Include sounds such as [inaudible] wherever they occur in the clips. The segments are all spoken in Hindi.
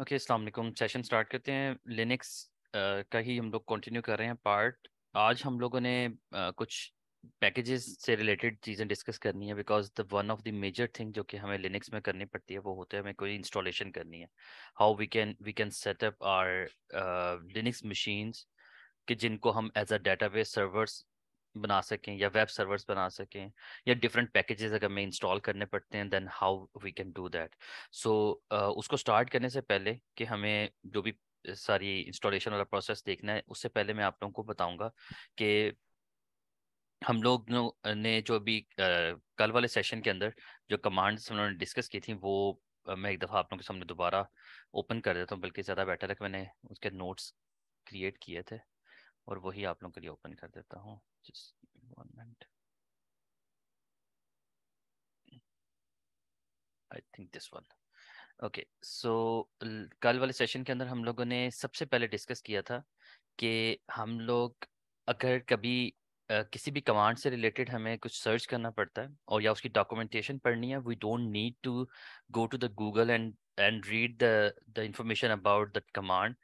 ओके okay, सेशन स्टार्ट करते हैं लिनक्स uh, का ही हम लोग कंटिन्यू कर रहे हैं पार्ट आज हम लोगों ने uh, कुछ पैकेजेस से रिलेटेड चीज़ें डिस्कस करनी है because the one of the major thing जो कि हमें लिनक्स में करनी पड़ती है वो होता है हमें कोई इंस्टॉलेशन करनी है how we can we can setup our Linux machines कि जिनको हम एज अ डेटाबेस सर्वर्स बना सकें या वेब सर्वर्स बना सकें या डिफरेंट पैकेजेस अगर हमें इंस्टॉल करने पड़ते हैं then how we can do that so उसको स्टार्ट करने से पहले कि हमें जो भी सारी इंस्टॉलेशन वाला प्रोसेस देखना है उससे पहले मैं आप लोगों को बताऊंगा कि हम लोग ने जो अभी कल वाले सेशन के अंदर जो कमांड्स उन्होंने डिस्कस की थी वो मैं एक दफ़ा आप लोगों के सामने दोबारा ओपन कर देता हूँ बल्कि ज़्यादा बेटर है कि मैंने उसके नोट्स क्रिएट किए थे और वही आप लोगों के लिए ओपन कर देता हूँ I think this one okay so कल वाले सेशन के अंदर हम लोगों ने सबसे पहले डिस्कस किया था कि हम लोग अगर कभी Uh, किसी भी कमांड से रिलेटेड हमें कुछ सर्च करना पड़ता है और या उसकी डॉक्यूमेंटेशन पढ़नी है we don't need to go to the Google and and read the the information about that command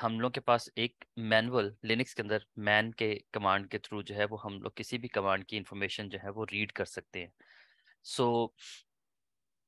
हम लोग के पास एक मैनुअल लिनक्स के अंदर मैन के कमांड के थ्रू जो है वो हम लोग किसी भी कमांड की इंफॉर्मेशन जो है वो रीड कर सकते हैं सो so,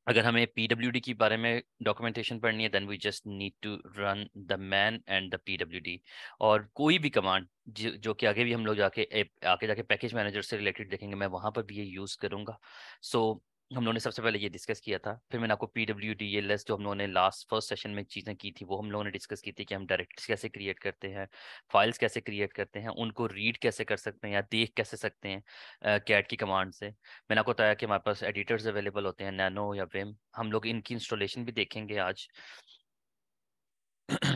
अगर हमें पी डब्ल्यू डी के बारे में डॉक्यूमेंटेशन पढ़नी है then we just need to run the man and the P और कोई भी कमांड जो, जो कि आगे भी हम लोग जाके आगे जाके पैकेज मैनेजर से रिलेटेड देखेंगे मैं वहां पर भी ये यूज़ करूंगा सो so, हम लोगों ने सबसे पहले ये डिस्कस किया था फिर मैंने आपको P W D L S जो हम लोगों ने लास्ट फर्स्ट सेशन में चीज़ें की थी वो हम लोगों ने डिस्कस की थी कि हम डायरेक्टर्स कैसे क्रिएट करते हैं फाइल्स कैसे क्रिएट करते हैं उनको रीड कैसे कर सकते हैं या देख कैसे सकते हैं कैट uh, की कमांड से मैंने आपको बताया कि हमारे पास एडिटर्स अवेलेबल होते हैं नैनो या वेम हम लोग इनकी इंस्टॉलेशन भी देखेंगे आज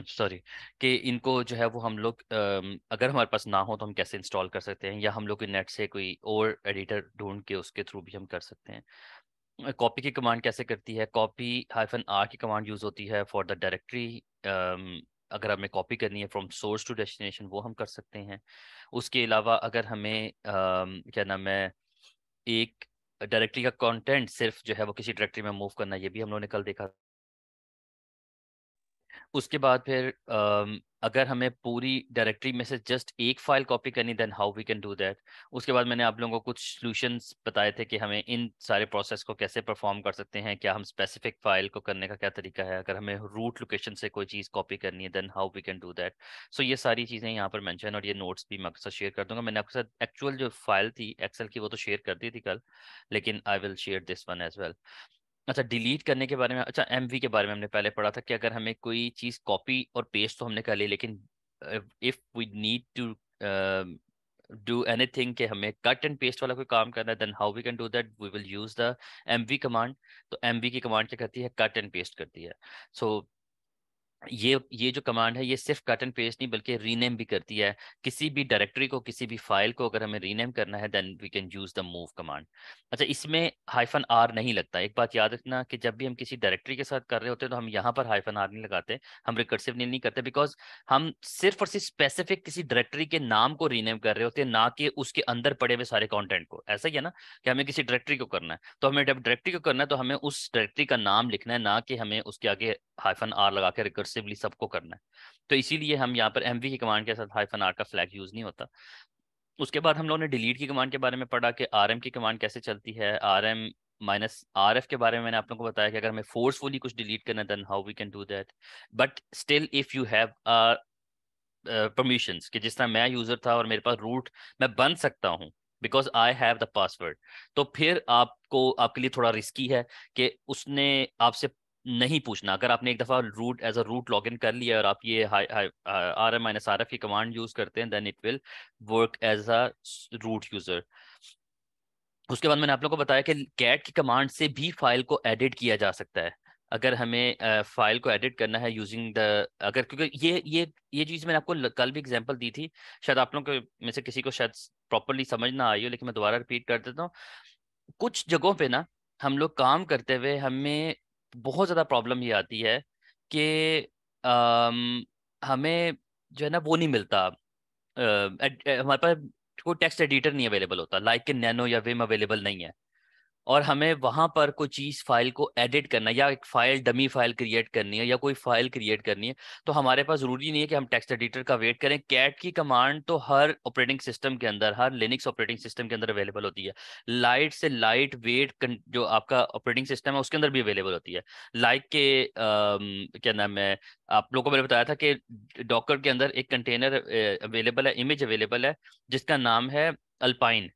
सॉरी [clears throat] कि इनको जो है वो हम लोग अगर हमारे पास ना हो तो हम कैसे इंस्टॉल कर सकते हैं या हम लोग नेट से कोई और एडिटर ढूंढ के उसके थ्रू भी हम कर सकते हैं कॉपी की कमांड कैसे करती है कॉपी हाइफन आर की कमांड यूज होती है फॉर द डायरेक्टरी अगर हमें कॉपी करनी है फ्रॉम सोर्स टू डेस्टिनेशन वो हम कर सकते हैं उसके अलावा अगर हमें um, क्या नाम है एक डायरेक्टरी का कंटेंट सिर्फ जो है वो किसी डायरेक्टरी में मूव करना ये भी हम लोगों ने कल देखा उसके बाद फिर uh, अगर हमें पूरी डायरेक्टरी में से जस्ट एक फाइल कॉपी करनी then how we can do that उसके बाद मैंने आप लोगों को कुछ सॉल्यूशंस बताए थे कि हमें इन सारे प्रोसेस को कैसे परफॉर्म कर सकते हैं क्या हम स्पेसिफिक फाइल को करने का क्या तरीका है अगर हमें रूट लोकेशन से कोई चीज़ कॉपी करनी है then how we can do that so ये सारी चीज़ें यहाँ पर मैंशन और ये नोट्स भी मैं आपके साथ शेयर कर दूंगा मैंने आपके साथ एक्चुअल जो फाइल थी एक्सेल की वो तो शेयर कर दी थी कल लेकिन I will share this one as well अच्छा डिलीट करने के बारे में अच्छा एम के बारे में हमने पहले पढ़ा था कि अगर हमें कोई चीज़ कॉपी और पेस्ट तो हमने कर ली लेकिन if we need to do anything हमें कट एंड पेस्ट वाला कोई काम करना है then how we can do that we will use the M V command तो एम वी की कमांड क्या करती है कट एंड पेस्ट करती है सो so, ये ये जो कमांड है ये सिर्फ कट एंड पेस्ट नहीं बल्कि रीनेम भी करती है किसी भी डायरेक्टरी को किसी भी फाइल को अगर हमें रीनेम करना है then we can use the move command अच्छा इसमें हाइफन आर नहीं लगता एक बात याद रखना कि जब भी हम किसी डायरेक्टरी के साथ कर रहे होते हैं तो हम यहाँ पर हाइफन आर नहीं लगाते हम रिकर्सिव नहीं, नहीं करते बिकॉज हम सिर्फ और सिर्फ स्पेसिफिक किसी डायरेक्टरी के नाम को रीनेम कर रहे होते हैं ना कि उसके अंदर पड़े हुए सारे कॉन्टेंट को ऐसा ही है ना कि हमें किसी डायरेक्टरी को करना है तो हमें जब डायरेक्टरी को करना है तो हमें उस डायरेक्टरी का नाम लिखना है ना कि हमें उसके आगे हाइफन आर लगा के रिकर्स सक्सेसिवली सबको करना है तो इसीलिए हम यहाँ पर एम वी की कमांड के साथ हाइफन आर का फ्लैग यूज़ नहीं होता उसके बाद हम लोगों ने डिलीट की कमांड के बारे में पढ़ा कि आर की कमांड कैसे चलती है R M minus R F के बारे में मैंने आप लोगों को बताया कि अगर हमें फोर्सफुली कुछ डिलीट करना then how we can do that but still if you have permission कि जिस तरह मैं यूज़र था और मेरे पास रूट मैं बन सकता हूँ because I have the password तो फिर आपको आपके लिए थोड़ा रिस्की है कि उसने आपसे नहीं पूछना अगर आपने एक दफ़ा root as a root log in कर लिया और आप ये R M minus R F की कमांड यूज़ करते हैं then it will work as a root user उसके बाद मैंने आप लोगों को बताया कि कैट की कमांड से भी फाइल को एडिट किया जा सकता है अगर हमें फाइल को एडिट करना है यूजिंग द अगर क्योंकि ये ये ये चीज़ मैंने आपको कल भी एग्जांपल दी थी शायद आप लोगों के में से किसी को शायद प्रॉपरली समझ ना आई हो लेकिन मैं दोबारा रिपीट कर देता हूँ कुछ जगहों पे ना हम लोग काम करते हुए हमें बहुत ज़्यादा प्रॉब्लम ये आती है कि हमें जो है ना वो नहीं मिलता हमारे पास कोई टेक्स्ट एडिटर नहीं अवेलेबल होता लाइक के नैनो या विम अवेलेबल नहीं है और हमें वहां पर कोई चीज फाइल को एडिट करना या एक फाइल डमी फाइल क्रिएट करनी है या कोई फाइल क्रिएट करनी है तो हमारे पास जरूरी नहीं है कि हम टेक्स्ट एडिटर का वेट करें कैट की कमांड तो हर ऑपरेटिंग सिस्टम के अंदर हर लिनिक्स ऑपरेटिंग सिस्टम के अंदर अवेलेबल होती है लाइट से लाइट वेट जो आपका ऑपरेटिंग सिस्टम है उसके अंदर भी अवेलेबल होती है लाइक like के क्या नाम है आप लोगों को मैंने बताया था कि डॉकर के अंदर एक कंटेनर अवेलेबल है इमेज अवेलेबल है जिसका नाम है अल्पाइन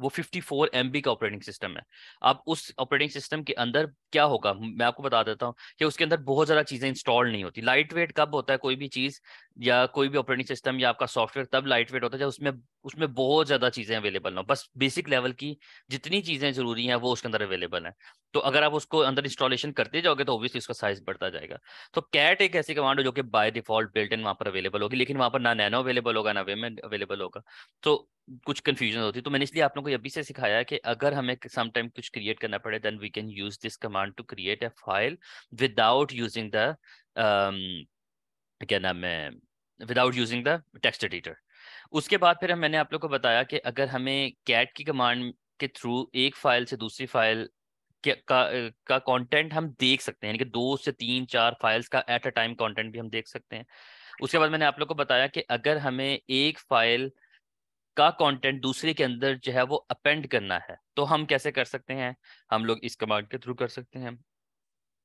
वो 54 फोर का ऑपरेटिंग सिस्टम है अब उस ऑपरेटिंग सिस्टम के अंदर क्या होगा मैं आपको बता देता हूँ कि उसके अंदर बहुत ज़्यादा चीज़ें इंस्टॉल नहीं होती लाइट वेट कब होता है कोई भी चीज़ या कोई भी ऑपरेटिंग सिस्टम या आपका सॉफ्टवेयर तब लाइट वेट होता है जब उसमें उसमें बहुत ज़्यादा चीज़ें अवेलेबल ना हो बस बेसिक लेवल की जितनी चीज़ें ज़रूरी हैं वो उसके अंदर अवेलेबल है तो अगर आप उसको अंदर इंस्टॉलेशन करते जाओगे तो ऑब्वियसली उसका साइज बढ़ता जाएगा तो कैट एक ऐसी कमांड हो जो कि बाय डिफॉल्ट बिल्ट इन वहाँ पर अवेलेबल होगी लेकिन वहाँ पर ना नैनो अवेलेबल होगा ना वेमेन अवेलेबल होगा तो कुछ कंफ्यूजन होती है तो मैंने इसलिए आप लोगों को अभी से सिखाया कि अगर हमें सम टाइम कुछ क्रिएट करना पड़े then we can use this command to create a file without using the क्या नाम है without using the text editor उसके बाद फिर हम मैंने आप लोग को बताया कि अगर हमें कैट की कमांड के थ्रू एक फाइल से दूसरी फाइल का का कंटेंट हम देख सकते हैं यानी कि दो से तीन चार फाइल्स का एट अ टाइम कंटेंट भी हम देख सकते हैं उसके बाद मैंने आप लोग को बताया कि अगर हमें एक फाइल का कंटेंट दूसरे के अंदर जो है वो अपेंड करना है तो हम कैसे कर सकते हैं हम लोग इस कमांड के थ्रू कर सकते हैं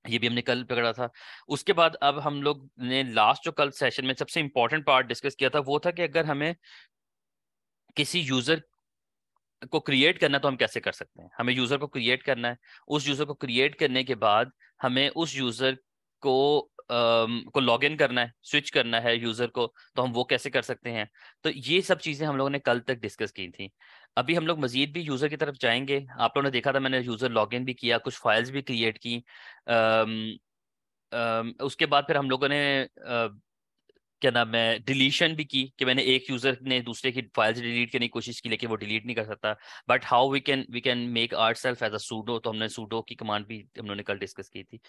ये भी हमने कल पकड़ा था उसके बाद अब हम लोग ने लास्ट जो कल सेशन में सबसे इंपॉर्टेंट पार्ट डिस्कस किया था वो था कि अगर हमें किसी यूजर को क्रिएट करना तो हम कैसे कर सकते हैं हमें यूजर को क्रिएट करना है उस यूजर को क्रिएट करने के बाद हमें उस यूजर को Uh, को लॉग इन करना है स्विच करना है यूजर को तो हम वो कैसे कर सकते हैं तो ये सब चीजें हम लोगों ने कल तक डिस्कस की थी अभी हम लोग मजीद भी यूज़र की तरफ जाएंगे आप लोगों ने देखा था मैंने यूज़र लॉगिन भी किया कुछ फाइल्स भी क्रिएट की आम, आम, उसके बाद फिर हम लोगों ने आ, क्या नाम है डिलीशन भी की कि मैंने एक यूज़र ने दूसरे की फाइल्स डिलीट करने की कोशिश की लेकिन वो डिलीट नहीं कर सकता but how we can we can make our self as a sudo तो हमने सूडो की कमांड भी हम लोगों ने कल डिस्कस की थी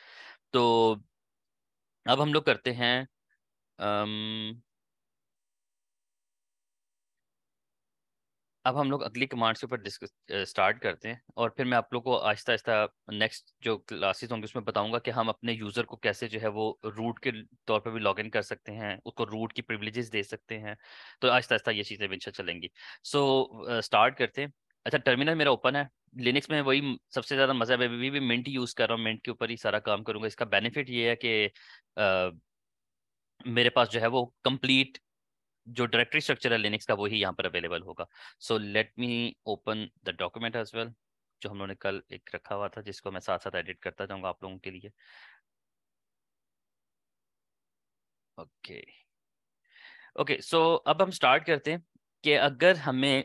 तो अब हम लोग करते हैं आम, अब हम लोग अगली कमांड्स के ऊपर डिस्कस स्टार्ट करते हैं और फिर मैं आप लोग को आहिस्ता आहिस्ता नेक्स्ट जो क्लासेस होंगे उसमें बताऊंगा कि हम अपने यूज़र को कैसे जो है वो रूट के तौर पर भी लॉग इन कर सकते हैं उसको रूट की प्रिविलेजेस दे सकते हैं तो आहिस्ता आहिस्ता ये चीज़ें भी चलेंगी सो so, स्टार्ट करते हैं अच्छा टर्मिनल मेरा ओपन है लिनक्स में वही सबसे ज़्यादा मज़ा है अभी भी मिनट यूज़ कर रहा हूँ मिनट के ऊपर ही सारा काम करूँगा इसका बेनिफिट ये है कि मेरे पास जो है वो कंप्लीट जो डायरेक्टरी स्ट्रक्चर है लिनक्स का वही यहाँ पर अवेलेबल होगा so let me open the document as well जो हम लोगों ने कल एक रखा हुआ था जिसको मैं साथ साथ एडिट करता जाऊंगा आप लोगों के लिए ओके ओके सो अब हम स्टार्ट करते हैं कि अगर हमें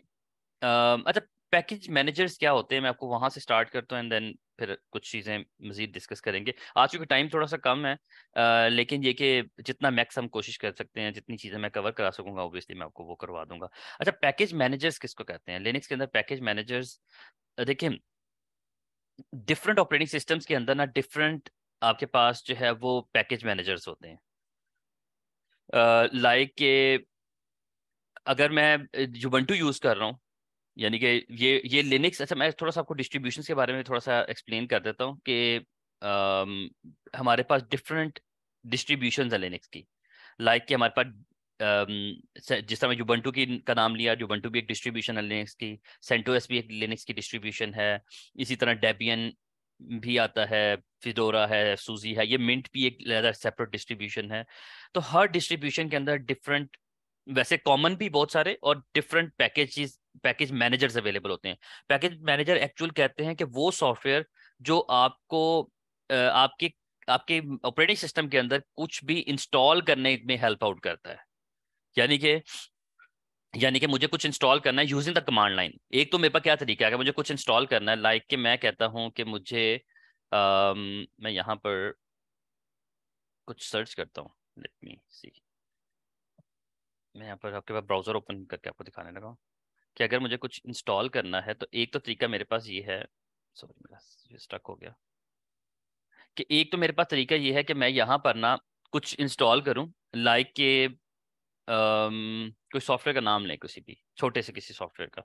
अच्छा पैकेज मैनेजर्स क्या होते हैं मैं आपको वहां से स्टार्ट करता हूँ एंड देन फिर कुछ चीज़ें मज़ीद डिस्कस करेंगे आज क्योंकि टाइम थोड़ा सा कम है आ, लेकिन ये कि जितना मैक्स हम कोशिश कर सकते हैं जितनी चीज़ें मैं कवर करा सकूंगा ओबियसली मैं आपको वो करवा दूंगा अच्छा पैकेज मैनेजर्स किसको कहते हैं लिनिक्स के अंदर पैकेज मैनेजर्स देखिए डिफरेंट ऑपरेटिंग सिस्टम्स के अंदर ना डिफरेंट आपके पास जो है वो पैकेज मैनेजर्स होते हैं लाइक uh, like के अगर मैं जुबंटू यूज़ कर रहा हूँ यानी कि ये ये लिनक्स अच्छा मैं थोड़ा सा आपको डिस्ट्रीब्यूशन के बारे में थोड़ा सा एक्सप्लेन कर देता हूँ कि हमारे पास डिफरेंट डिस्ट्रीब्यूशन है लिनक्स की लाइक like कि हमारे पास जिस तरह जुबंटू की का नाम लिया जुबंटू भी एक डिस्ट्रीब्यूशन है लिनक्स की सेंटोएस भी एक लिनक्स की डिस्ट्रीब्यूशन है इसी तरह डेबियन भी आता है फिडोरा है सूजी है ये मिंट भी एक सेपरेट डिस्ट्रीब्यूशन है तो हर डिस्ट्रीब्यूशन के अंदर डिफरेंट वैसे कॉमन भी बहुत सारे और different packages package managers available होते हैं पैकेज मैनेजर एक्चुअल कहते हैं कि वो सॉफ्टवेयर जो आपको आपके आपके ऑपरेटिंग सिस्टम के अंदर कुछ भी इंस्टॉल करने में हेल्प आउट करता है यानी कि यानी कि मुझे कुछ इंस्टॉल करना है यूजिंग द कमांड लाइन एक तो मेरे पास क्या तरीका है मुझे कुछ इंस्टॉल करना है लाइक like कि मैं कहता हूं कि मुझे आम, मैं यहां पर कुछ सर्च करता हूं लेट मी सी मैं यहां पर आपके पास ब्राउजर ओपन करके आपको दिखाने लगा हूं कि अगर मुझे कुछ इंस्टॉल करना है तो एक तो तरीका मेरे पास ये है सॉरी मेरा स्टक हो गया कि एक तो मेरे पास तरीका ये है कि मैं यहाँ पर ना कुछ इंस्टॉल करूँ लाइक के आम, कोई सॉफ्टवेयर का नाम लें किसी भी छोटे से किसी सॉफ्टवेयर का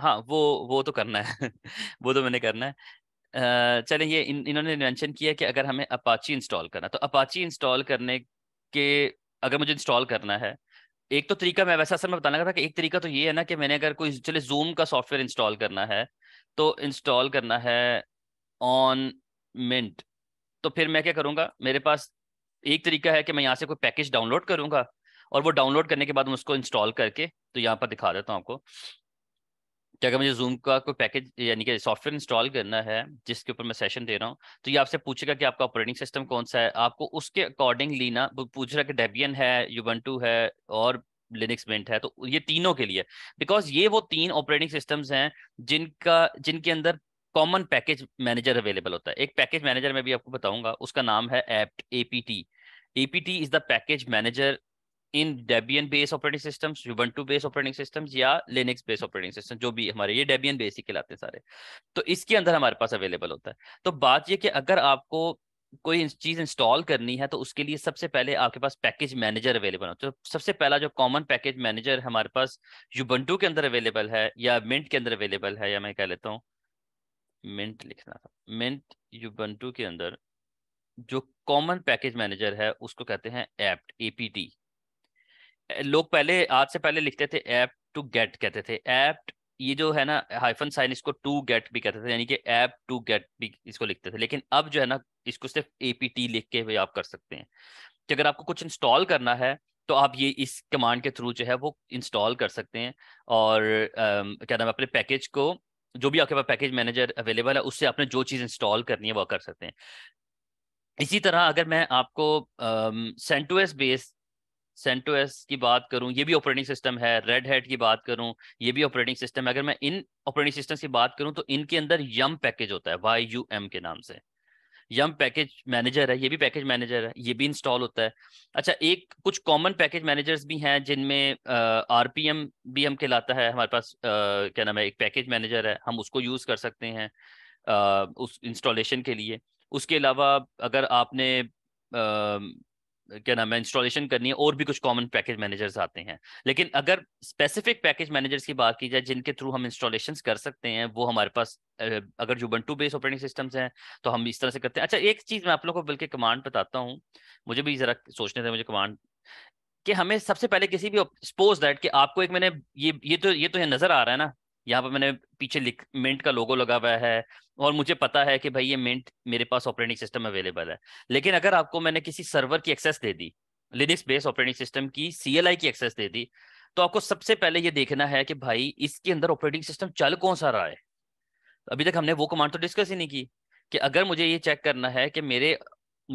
हाँ वो वो तो करना है [laughs] वो तो मैंने करना है चले ये इन, इन्होंने मेंशन किया कि अगर हमें अपाची इंस्टॉल करना तो अपाची इंस्टॉल करने के अगर मुझे इंस्टॉल करना है एक तो तरीका मैं वैसा असल में बताना था कि एक तरीका तो ये है ना कि मैंने अगर कोई चले जूम का सॉफ्टवेयर इंस्टॉल करना है तो इंस्टॉल करना है ऑन मिंट तो फिर मैं क्या करूँगा मेरे पास एक तरीका है कि मैं यहाँ से कोई पैकेज डाउनलोड करूँगा और वो डाउनलोड करने के बाद मैं उसको इंस्टॉल करके तो यहाँ पर दिखा देता हूँ आपको कि अगर मुझे जूम का कोई पैकेज यानी कि सॉफ्टवेयर इंस्टॉल करना है जिसके ऊपर मैं सेशन दे रहा हूँ तो ये आपसे पूछेगा कि आपका ऑपरेटिंग सिस्टम कौन सा है आपको उसके अकॉर्डिंग ना पूछ रहा कि डेबियन है यूबंटू है और लिनिक्स मिंट है तो ये तीनों के लिए बिकॉज ये वो तीन ऑपरेटिंग सिस्टम्स हैं जिनका जिनके अंदर कॉमन पैकेज मैनेजर अवेलेबल होता है एक पैकेज मैनेजर मैं भी आपको बताऊंगा उसका नाम है apt APT APT is the package manager in Debian base operating systems Ubuntu base operating systems या लिनक्स बेस ऑपरेटिंग सिस्टम जो भी हमारे ये डेबियन बेस ही खिलाते हैं सारे तो इसके अंदर हमारे पास अवेलेबल होता है तो बात ये कि अगर आपको कोई चीज इंस्टॉल करनी है तो उसके लिए सबसे पहले आपके पास पैकेज मैनेजर अवेलेबल हो तो सबसे पहला जो कॉमन पैकेज मैनेजर हमारे पास यूबंटू के अंदर अवेलेबल है या मिंट के अंदर अवेलेबल है या मैं कह लेता हूँ मिंट लिखना था मिंट यूबंटू के अंदर जो कॉमन पैकेज मैनेजर है उसको कहते हैं एप्ट एपीटी लोग पहले आज से पहले लिखते थे ऐप टू गेट कहते थे ऐप ये जो है ना हाइफन साइन इसको टू गेट भी कहते थे यानी कि ऐप टू गेट भी इसको लिखते थे लेकिन अब जो है ना इसको सिर्फ एपीटी लिख के भी आप कर सकते हैं कि अगर आपको कुछ इंस्टॉल करना है तो आप ये इस कमांड के थ्रू जो है वो इंस्टॉल कर सकते हैं और आ, क्या नाम है अपने पैकेज को जो भी आपके पास पैकेज मैनेजर अवेलेबल है उससे आपने जो चीज़ इंस्टॉल करनी है वह कर सकते हैं इसी तरह अगर मैं आपको सेंटोएस बेस्ड सेंटो एस की बात करूं ये भी ऑपरेटिंग सिस्टम है रेड हेड की बात करूं ये भी ऑपरेटिंग सिस्टम है अगर मैं इन ऑपरेटिंग सिस्टम की बात करूं तो इनके अंदर यम पैकेज होता है वाई यू एम के नाम से यम पैकेज मैनेजर है ये भी पैकेज मैनेजर है ये भी इंस्टॉल होता है अच्छा एक कुछ कॉमन पैकेज मैनेजर्स भी हैं जिनमें आर पी एम भी हम कहलाता है हमारे पास आ, क्या नाम है एक पैकेज मैनेजर है हम उसको यूज़ कर सकते हैं आ, उस इंस्टॉलेशन के लिए उसके अलावा अगर आपने क्या नाम है इंस्टॉलेशन करनी है और भी कुछ कॉमन पैकेज मैनेजर्स आते हैं लेकिन अगर स्पेसिफिक पैकेज मैनेजर्स की बात की जाए जिनके थ्रू हम इंस्टॉलेशन कर सकते हैं वो हमारे पास अगर जो टू बेस ऑपरेटिंग सिस्टम्स हैं तो हम इस तरह से करते हैं अच्छा एक चीज़ मैं आप लोगों को बल्कि कमांड बताता हूँ मुझे भी ज़रा सोचने थे मुझे कमांड कि हमें सबसे पहले किसी भी सपोज दैट कि आपको एक मैंने ये ये तो ये तो ये नज़र आ रहा है ना यहाँ पर मैंने पीछे लिख मिंट का लोगो लगा हुआ है और मुझे पता है कि भाई ये मिंट मेरे पास ऑपरेटिंग सिस्टम अवेलेबल है लेकिन अगर आपको मैंने किसी सर्वर की एक्सेस दे दी लिनिक्स बेस्ड ऑपरेटिंग सिस्टम की सीएलआई की एक्सेस दे दी तो आपको सबसे पहले ये देखना है कि भाई इसके अंदर ऑपरेटिंग सिस्टम चल कौन सा रहा है अभी तक हमने वो कमांड तो डिस्कस ही नहीं की कि अगर मुझे ये चेक करना है कि मेरे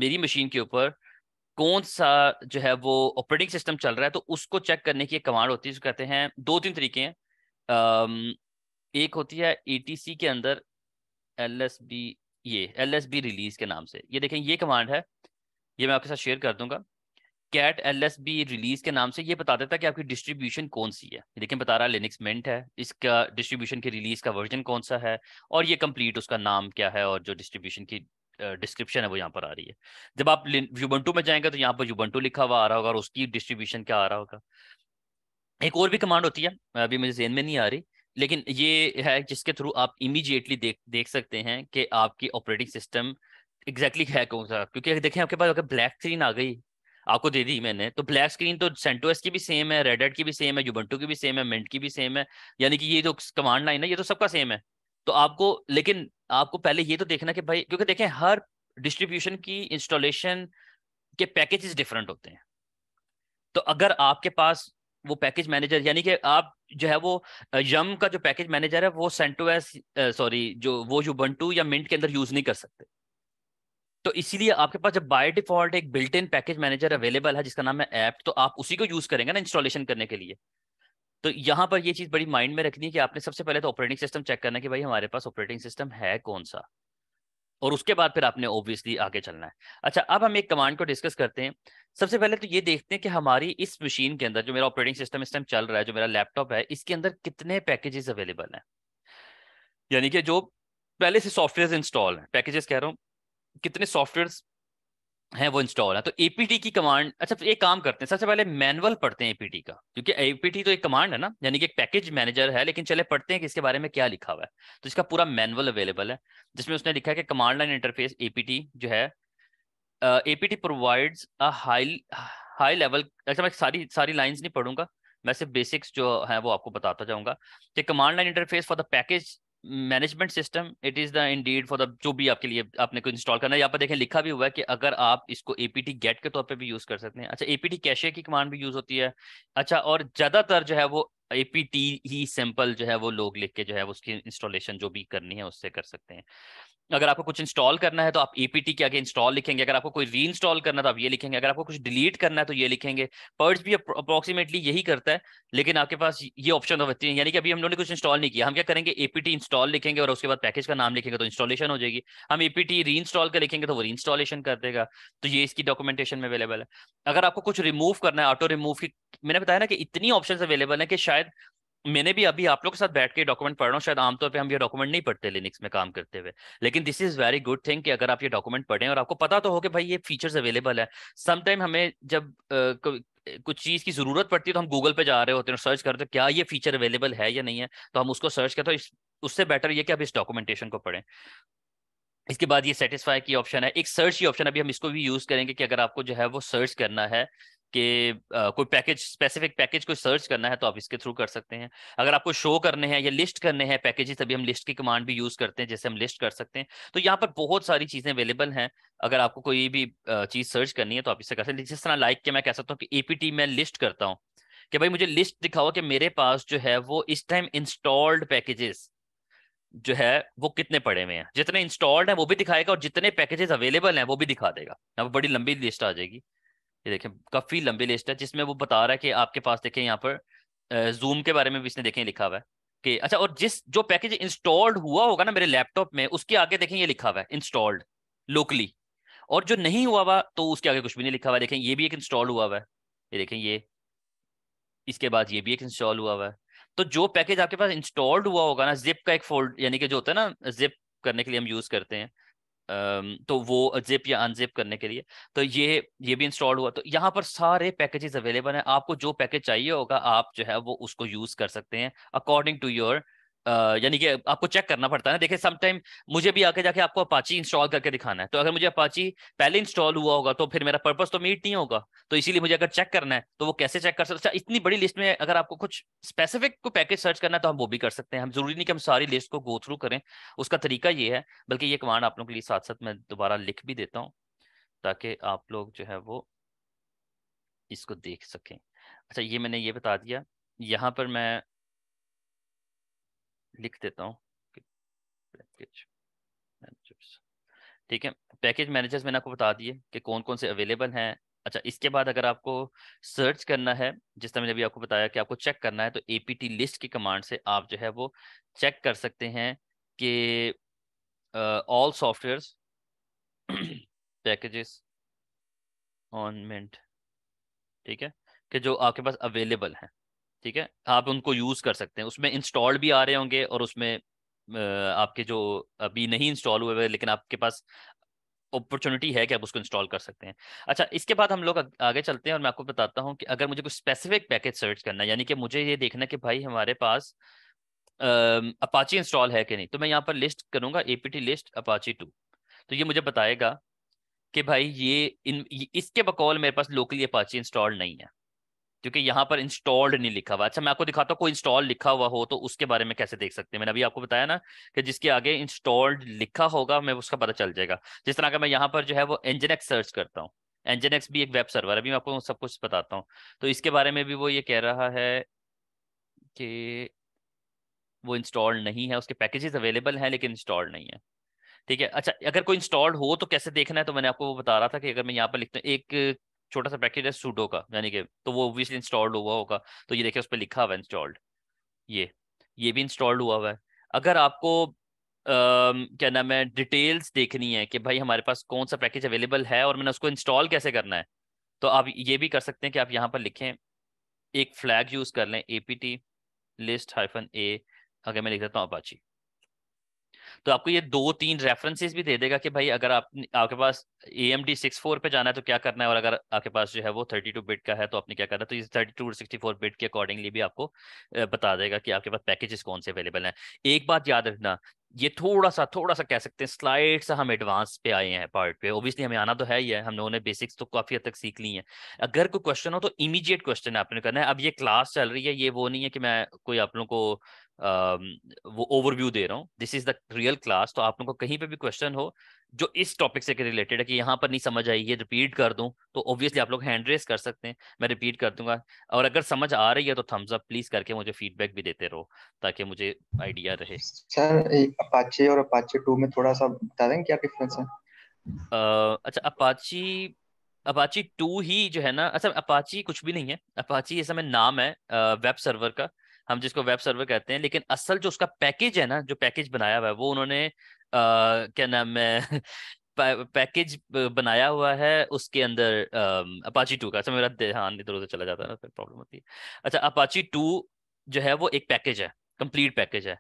मेरी मशीन के ऊपर कौन सा जो है वो ऑपरेटिंग सिस्टम चल रहा है तो उसको चेक करने की एक कमांड होती है जो कहते हैं दो तीन तरीके हैं एक होती है एटीसी के अंदर एलएसबी ये एलएसबी रिलीज के नाम से ये देखें ये कमांड है ये मैं आपके साथ शेयर कर दूंगा cat L S B release के नाम से ये बता देता है कि आपकी डिस्ट्रीब्यूशन कौन सी है देखें बता रहा है लिनिक्स मिंट है इसका डिस्ट्रीब्यूशन के रिलीज का वर्जन कौन सा है और ये कंप्लीट उसका नाम क्या है और जो डिस्ट्रीब्यूशन की डिस्क्रिप्शन है वो यहाँ पर आ रही है जब आप यूबंटू में जाएंगे तो यहाँ पर यूबंटू लिखा हुआ आ रहा होगा और उसकी डिस्ट्रीब्यूशन क्या आ रहा होगा एक और भी कमांड होती है अभी मुझे जेन में नहीं आ रही लेकिन ये है जिसके थ्रू आप इमीजिएटली देख देख सकते हैं कि आपकी ऑपरेटिंग सिस्टम एग्जैक्टली है कौन सा क्योंकि देखें आपके पास अगर ब्लैक स्क्रीन आ गई आपको दे दी मैंने तो ब्लैक स्क्रीन तो सेंटोएस की भी सेम है रेडेड की भी सेम है जुबंटू की भी सेम है मिंट की भी सेम है यानी कि ये जो कमांड लाइन है ये तो सबका सेम है तो आपको लेकिन आपको पहले ये तो देखना कि भाई क्योंकि देखें हर डिस्ट्रीब्यूशन की इंस्टॉलेशन के पैकेजेस डिफरेंट होते हैं तो अगर आपके पास वो पैकेज मैनेजर यानी कि आप जो है वो यम का जो पैकेज मैनेजर है वो एस सॉरी जो वो यूबंटू या मिंट के अंदर यूज नहीं कर सकते तो इसीलिए आपके पास जब बाय डिफॉल्ट एक built in package manager available है जिसका नाम है ऐप तो आप उसी को यूज करेंगे ना इंस्टॉलेशन करने के लिए तो यहाँ पर ये चीज बड़ी माइंड में रखनी है कि आपने सबसे पहले तो ऑपरेटिंग सिस्टम चेक करना कि भाई हमारे पास ऑपरेटिंग सिस्टम है कौन सा और उसके बाद फिर आपने ऑब्वियसली आगे चलना है अच्छा अब हम एक कमांड को डिस्कस करते हैं सबसे पहले तो ये देखते हैं कि हमारी इस मशीन के अंदर जो मेरा ऑपरेटिंग सिस्टम इस टाइम चल रहा है जो मेरा लैपटॉप है इसके अंदर कितने पैकेजेस अवेलेबल हैं यानी कि जो पहले से सॉफ्टवेयर इंस्टॉल हैं पैकेजेस कह रहा हूँ कितने सॉफ्टवेयर है वो इंस्टॉल है तो एपीटी की कमांड अच्छा एक काम करते हैं सबसे पहले मैनुअल पढ़ते हैं एपीटी का क्योंकि एपीटी तो एक कमांड है ना यानी कि एक पैकेज मैनेजर है लेकिन चले पढ़ते हैं कि इसके बारे में क्या लिखा हुआ है तो इसका पूरा मैनुअल अवेलेबल है जिसमें उसने लिखा है कि कमांड लाइन इंटरफेस एपीटी जो है APT provides a high high level अच्छा मैं सारी सारी लाइन्स नहीं पढ़ूंगा मैं सिर्फ बेसिक्स जो है वो आपको बताता जाऊंगा कि command line interface for the package management system it is the indeed for the जो भी आपके लिए आपने को इंस्टॉल करना है यहाँ पर देखें लिखा भी हुआ है कि अगर आप इसको एपीटी गेट के तौर पर भी यूज कर सकते हैं अच्छा एपीटी कैशे की कमांड भी यूज होती है अच्छा और ज्यादातर जो है वो एपीटी ही सिंपल जो है वो लोग लिख के जो है उसकी इंस्टॉलेशन जो भी करनी है उससे कर सकते हैं अगर आपको कुछ इंस्टॉल करना है तो आप एपीटी के आगे इंस्टॉल लिखेंगे अगर आपको कोई री इंस्टॉल करना है तो आप ये लिखेंगे अगर आपको कुछ डिलीट करना है तो ये लिखेंगे पर्ड्स भी अप्रोक्सीमेटली यही करता है लेकिन आपके पास ये ऑप्शन होती है यानी कि अभी हम लोगों ने कुछ इंस्टॉल नहीं किया हम क्या करेंगे एपीटी इंस्टॉल लिखेंगे और उसके बाद पैकेज का नाम लिखेंगे तो इंस्टॉलेशन हो जाएगी हम एपीटी री इंस्टॉल कर लिखेंगे तो वो री इंस्टॉलेशन कर देगा तो ये इसकी डॉक्यूमेंटेशन में अवेलेबल है अगर आपको कुछ रिमूव करना है ऑटो रिमूव की मैंने बताया ना कि इतनी ऑप्शन अवेलेबल है कि शायद मैंने भी अभी आप लोग के साथ बैठ के डॉक्यूमेंट पढ़ रहा हूँ शायद आमतौर पे हम ये डॉक्यूमेंट नहीं पढ़ते लिनिक्स में काम करते हुए लेकिन this is very good thing कि अगर आप ये डॉक्यूमेंट पढ़ें और आपको पता तो हो कि भाई ये फीचर्स अवेलेबल है समटाइम हमें जब uh, कुछ चीज़ की ज़रूरत पड़ती है तो हम गूगल पे जा रहे होते हैं सर्च करते हैं क्या ये फीचर अवेलेबल है या नहीं है तो हम उसको सर्च करते हैं उससे बेटर ये कि आप इस डॉक्यूमेंटेशन को पढ़ें इसके बाद ये सेटिस्फाई की ऑप्शन है एक सर्च की ऑप्शन अभी हम इसको भी यूज़ करेंगे कि अगर आपको जो है वो सर्च करना है कि कोई पैकेज स्पेसिफिक पैकेज को सर्च करना है तो आप इसके थ्रू कर सकते हैं अगर आपको शो करने हैं या लिस्ट करने हैं पैकेजेस तभी हम लिस्ट की कमांड भी यूज़ करते हैं जैसे हम लिस्ट कर सकते हैं तो यहाँ पर बहुत सारी चीज़ें अवेलेबल हैं अगर आपको कोई भी चीज़ सर्च करनी है तो आप इससे कर सकते हैं जिस तरह लाइक के मैं कह सकता हूँ कि एपीटी में लिस्ट करता हूँ कि भाई मुझे लिस्ट दिखाओ कि मेरे पास जो है वो इस टाइम इंस्टॉल्ड पैकेजेस जो है वो कितने पड़े हुए हैं जितने इंस्टॉल्ड हैं वो भी दिखाएगा और जितने पैकेजेस अवेलेबल हैं वो भी दिखा देगा यहाँ पर बड़ी लंबी लिस्ट आ जाएगी ये देखें काफ़ी लंबी लिस्ट है जिसमें वो बता रहा है कि आपके पास देखें यहाँ पर जूम के बारे में भी इसने देखें लिखा हुआ है कि अच्छा और जिस जो पैकेज इंस्टॉल्ड हुआ होगा ना मेरे लैपटॉप में उसके आगे देखें ये लिखा हुआ है इंस्टॉल्ड लोकली और जो नहीं हुआ हुआ तो उसके आगे कुछ भी नहीं लिखा हुआ देखें ये भी एक इंस्टॉल हुआ हुआ है ये देखें ये इसके बाद ये भी एक इंस्टॉल हुआ हुआ है तो जो पैकेज आपके पास इंस्टॉल्ड हुआ होगा ना जिप का एक फोल्ड यानी कि जो होता है ना जिप करने के लिए हम यूज करते हैं तो वो जिप या अनजिप करने के लिए तो ये ये भी इंस्टॉल हुआ तो यहाँ पर सारे पैकेजेस अवेलेबल हैं आपको जो पैकेज चाहिए होगा आप जो है वो उसको यूज कर सकते हैं अकॉर्डिंग टू योर यानी कि आपको चेक करना पड़ता है ना देखिए समटाइम मुझे भी आके जाके आपको अपाची इंस्टॉल करके दिखाना है तो अगर मुझे अपाची पहले इंस्टॉल हुआ होगा तो फिर मेरा पर्पस तो मीट नहीं होगा तो इसीलिए मुझे अगर चेक करना है तो वो कैसे चेक कर सकते अच्छा इतनी बड़ी लिस्ट में अगर आपको कुछ स्पेसिफिक को पैकेज सर्च करना है तो हम वो भी कर सकते हैं हम जरूरी नहीं कि हम सारी लिस्ट को गो थ्रू करें उसका तरीका ये है बल्कि ये कमांड आप लोगों के लिए साथ साथ मैं दोबारा लिख भी देता हूँ ताकि आप लोग जो है वो इसको देख सकें अच्छा ये मैंने ये बता दिया यहाँ पर मैं लिख देता हूँ पैकेज मैनेजर्स ठीक है पैकेज मैनेजर्स मैंने आपको बता दिए कि कौन कौन से अवेलेबल हैं अच्छा इसके बाद अगर आपको सर्च करना है जिस तरह मैंने अभी आपको बताया कि आपको चेक करना है तो टी लिस्ट की कमांड से आप जो है वो चेक कर सकते हैं कि ऑल सॉफ्टवेयर पैकेजेस मिनट ठीक है कि जो आपके पास अवेलेबल हैं ठीक है आप उनको यूज कर सकते हैं उसमें इंस्टॉल भी आ रहे होंगे और उसमें आपके जो अभी नहीं इंस्टॉल हुए हुए लेकिन आपके पास अपॉर्चुनिटी है कि आप उसको इंस्टॉल कर सकते हैं अच्छा इसके बाद हम लोग आगे चलते हैं और मैं आपको बताता हूँ कि अगर मुझे कोई स्पेसिफिक पैकेज सर्च करना है यानी कि मुझे ये देखना कि भाई हमारे पास अपाची इंस्टॉल है कि नहीं तो मैं यहाँ पर लिस्ट करूँगा एपीटी लिस्ट अपाची टू तो ये मुझे बताएगा कि भाई ये इन इसके बकौल मेरे पास लोकली अपाची इंस्टॉल नहीं है क्योंकि यहाँ पर इंस्टॉल्ड नहीं लिखा हुआ अच्छा मैं आपको दिखाता हूँ कोई इंस्टॉल लिखा हुआ हो तो उसके बारे में कैसे देख सकते हैं मैंने अभी आपको बताया ना कि जिसके आगे इंस्टॉल्ड लिखा होगा मैं उसका पता चल जाएगा जिस तरह का मैं यहाँ पर जो है वो इंजनेक्स सर्च करता हूँ एंजेनेक्स भी एक वेब सर्वर अभी मैं आपको सब कुछ बताता हूँ तो इसके बारे में भी वो ये कह रहा है कि वो इंस्टॉल्ड नहीं है उसके पैकेजेस अवेलेबल हैं लेकिन इंस्टॉल्ड नहीं है ठीक है अच्छा अगर कोई इंस्टॉल्ड हो तो कैसे देखना है तो मैंने आपको वो बता रहा था कि अगर मैं यहाँ पर लिखता हूँ एक छोटा सा पैकेज है सूडो का यानी कि तो वो ऑब्वियसली इंस्टॉल्ड हुआ होगा तो ये देखिए उस पर लिखा हुआ है इंस्टॉल्ड ये ये भी इंस्टॉल्ड हुआ हुआ है अगर आपको Uh, क्या नाम है डिटेल्स देखनी है कि भाई हमारे पास कौन सा पैकेज अवेलेबल है और मैंने उसको इंस्टॉल कैसे करना है तो आप ये भी कर सकते हैं कि आप यहाँ पर लिखें एक फ्लैग यूज़ कर लें A P T list hyphen A अगर मैं लिख देता हूँ अपाची तो आपको ये दो तीन रेफरेंसेस भी दे देगा कि भाई अगर आप आपके पास A M D six four पे जाना है तो क्या करना है और अगर आपके पास जो है वो थर्टी टू बिट का है तो आपने क्या करना है तो इस thirty two sixty four bit के अकॉर्डिंगली भी आपको बता देगा कि आपके पास पैकेजेस कौन से अवेलेबल हैं एक बात याद रखना ये थोड़ा सा थोड़ा सा कह सकते हैं स्लाइड सा हम एडवांस पे आए हैं पार्ट पे ओबियसली हमें आना तो है ही है हम लोगों ने बेसिक्स तो काफी हद तक सीख ली है अगर कोई क्वेश्चन हो तो इमीडिएट क्वेश्चन आपने करना है अब ये क्लास चल रही है ये वो नहीं है कि मैं कोई आप लोगों को वो ओवरव्यू दे रहा हूँ this is the real class तो आप लोगों को कहीं पे भी क्वेश्चन हो जो इस टॉपिक से रिलेटेड है कि यहाँ पर नहीं समझ आई ये रिपीट कर दूँ तो ऑब्वियसली आप लोग हैंड रेस कर सकते हैं मैं रिपीट कर दूंगा और अगर समझ आ रही है तो थम्स अप प्लीज करके मुझे फीडबैक भी देते रहो ताकि मुझे आइडिया रहे सर अपाचे और अपाचे टू में थोड़ा सा बता दें क्या डिफरेंस है uh, अच्छा अपाची अपाची टू ही जो है ना अच्छा अपाची कुछ भी नहीं है अपाची ऐसा में नाम है वेब सर्वर का हम जिसको वेब सर्वर कहते हैं लेकिन असल जो उसका पैकेज है ना जो पैकेज बनाया हुआ है वो उन्होंने क्या नाम है [laughs] पैकेज बनाया हुआ है उसके अंदर अपाची टू का अच्छा मेरा ध्यान हाँ, इधर उधर चला जाता है ना फिर प्रॉब्लम होती है अच्छा अपाची टू जो है वो एक पैकेज है कंप्लीट पैकेज है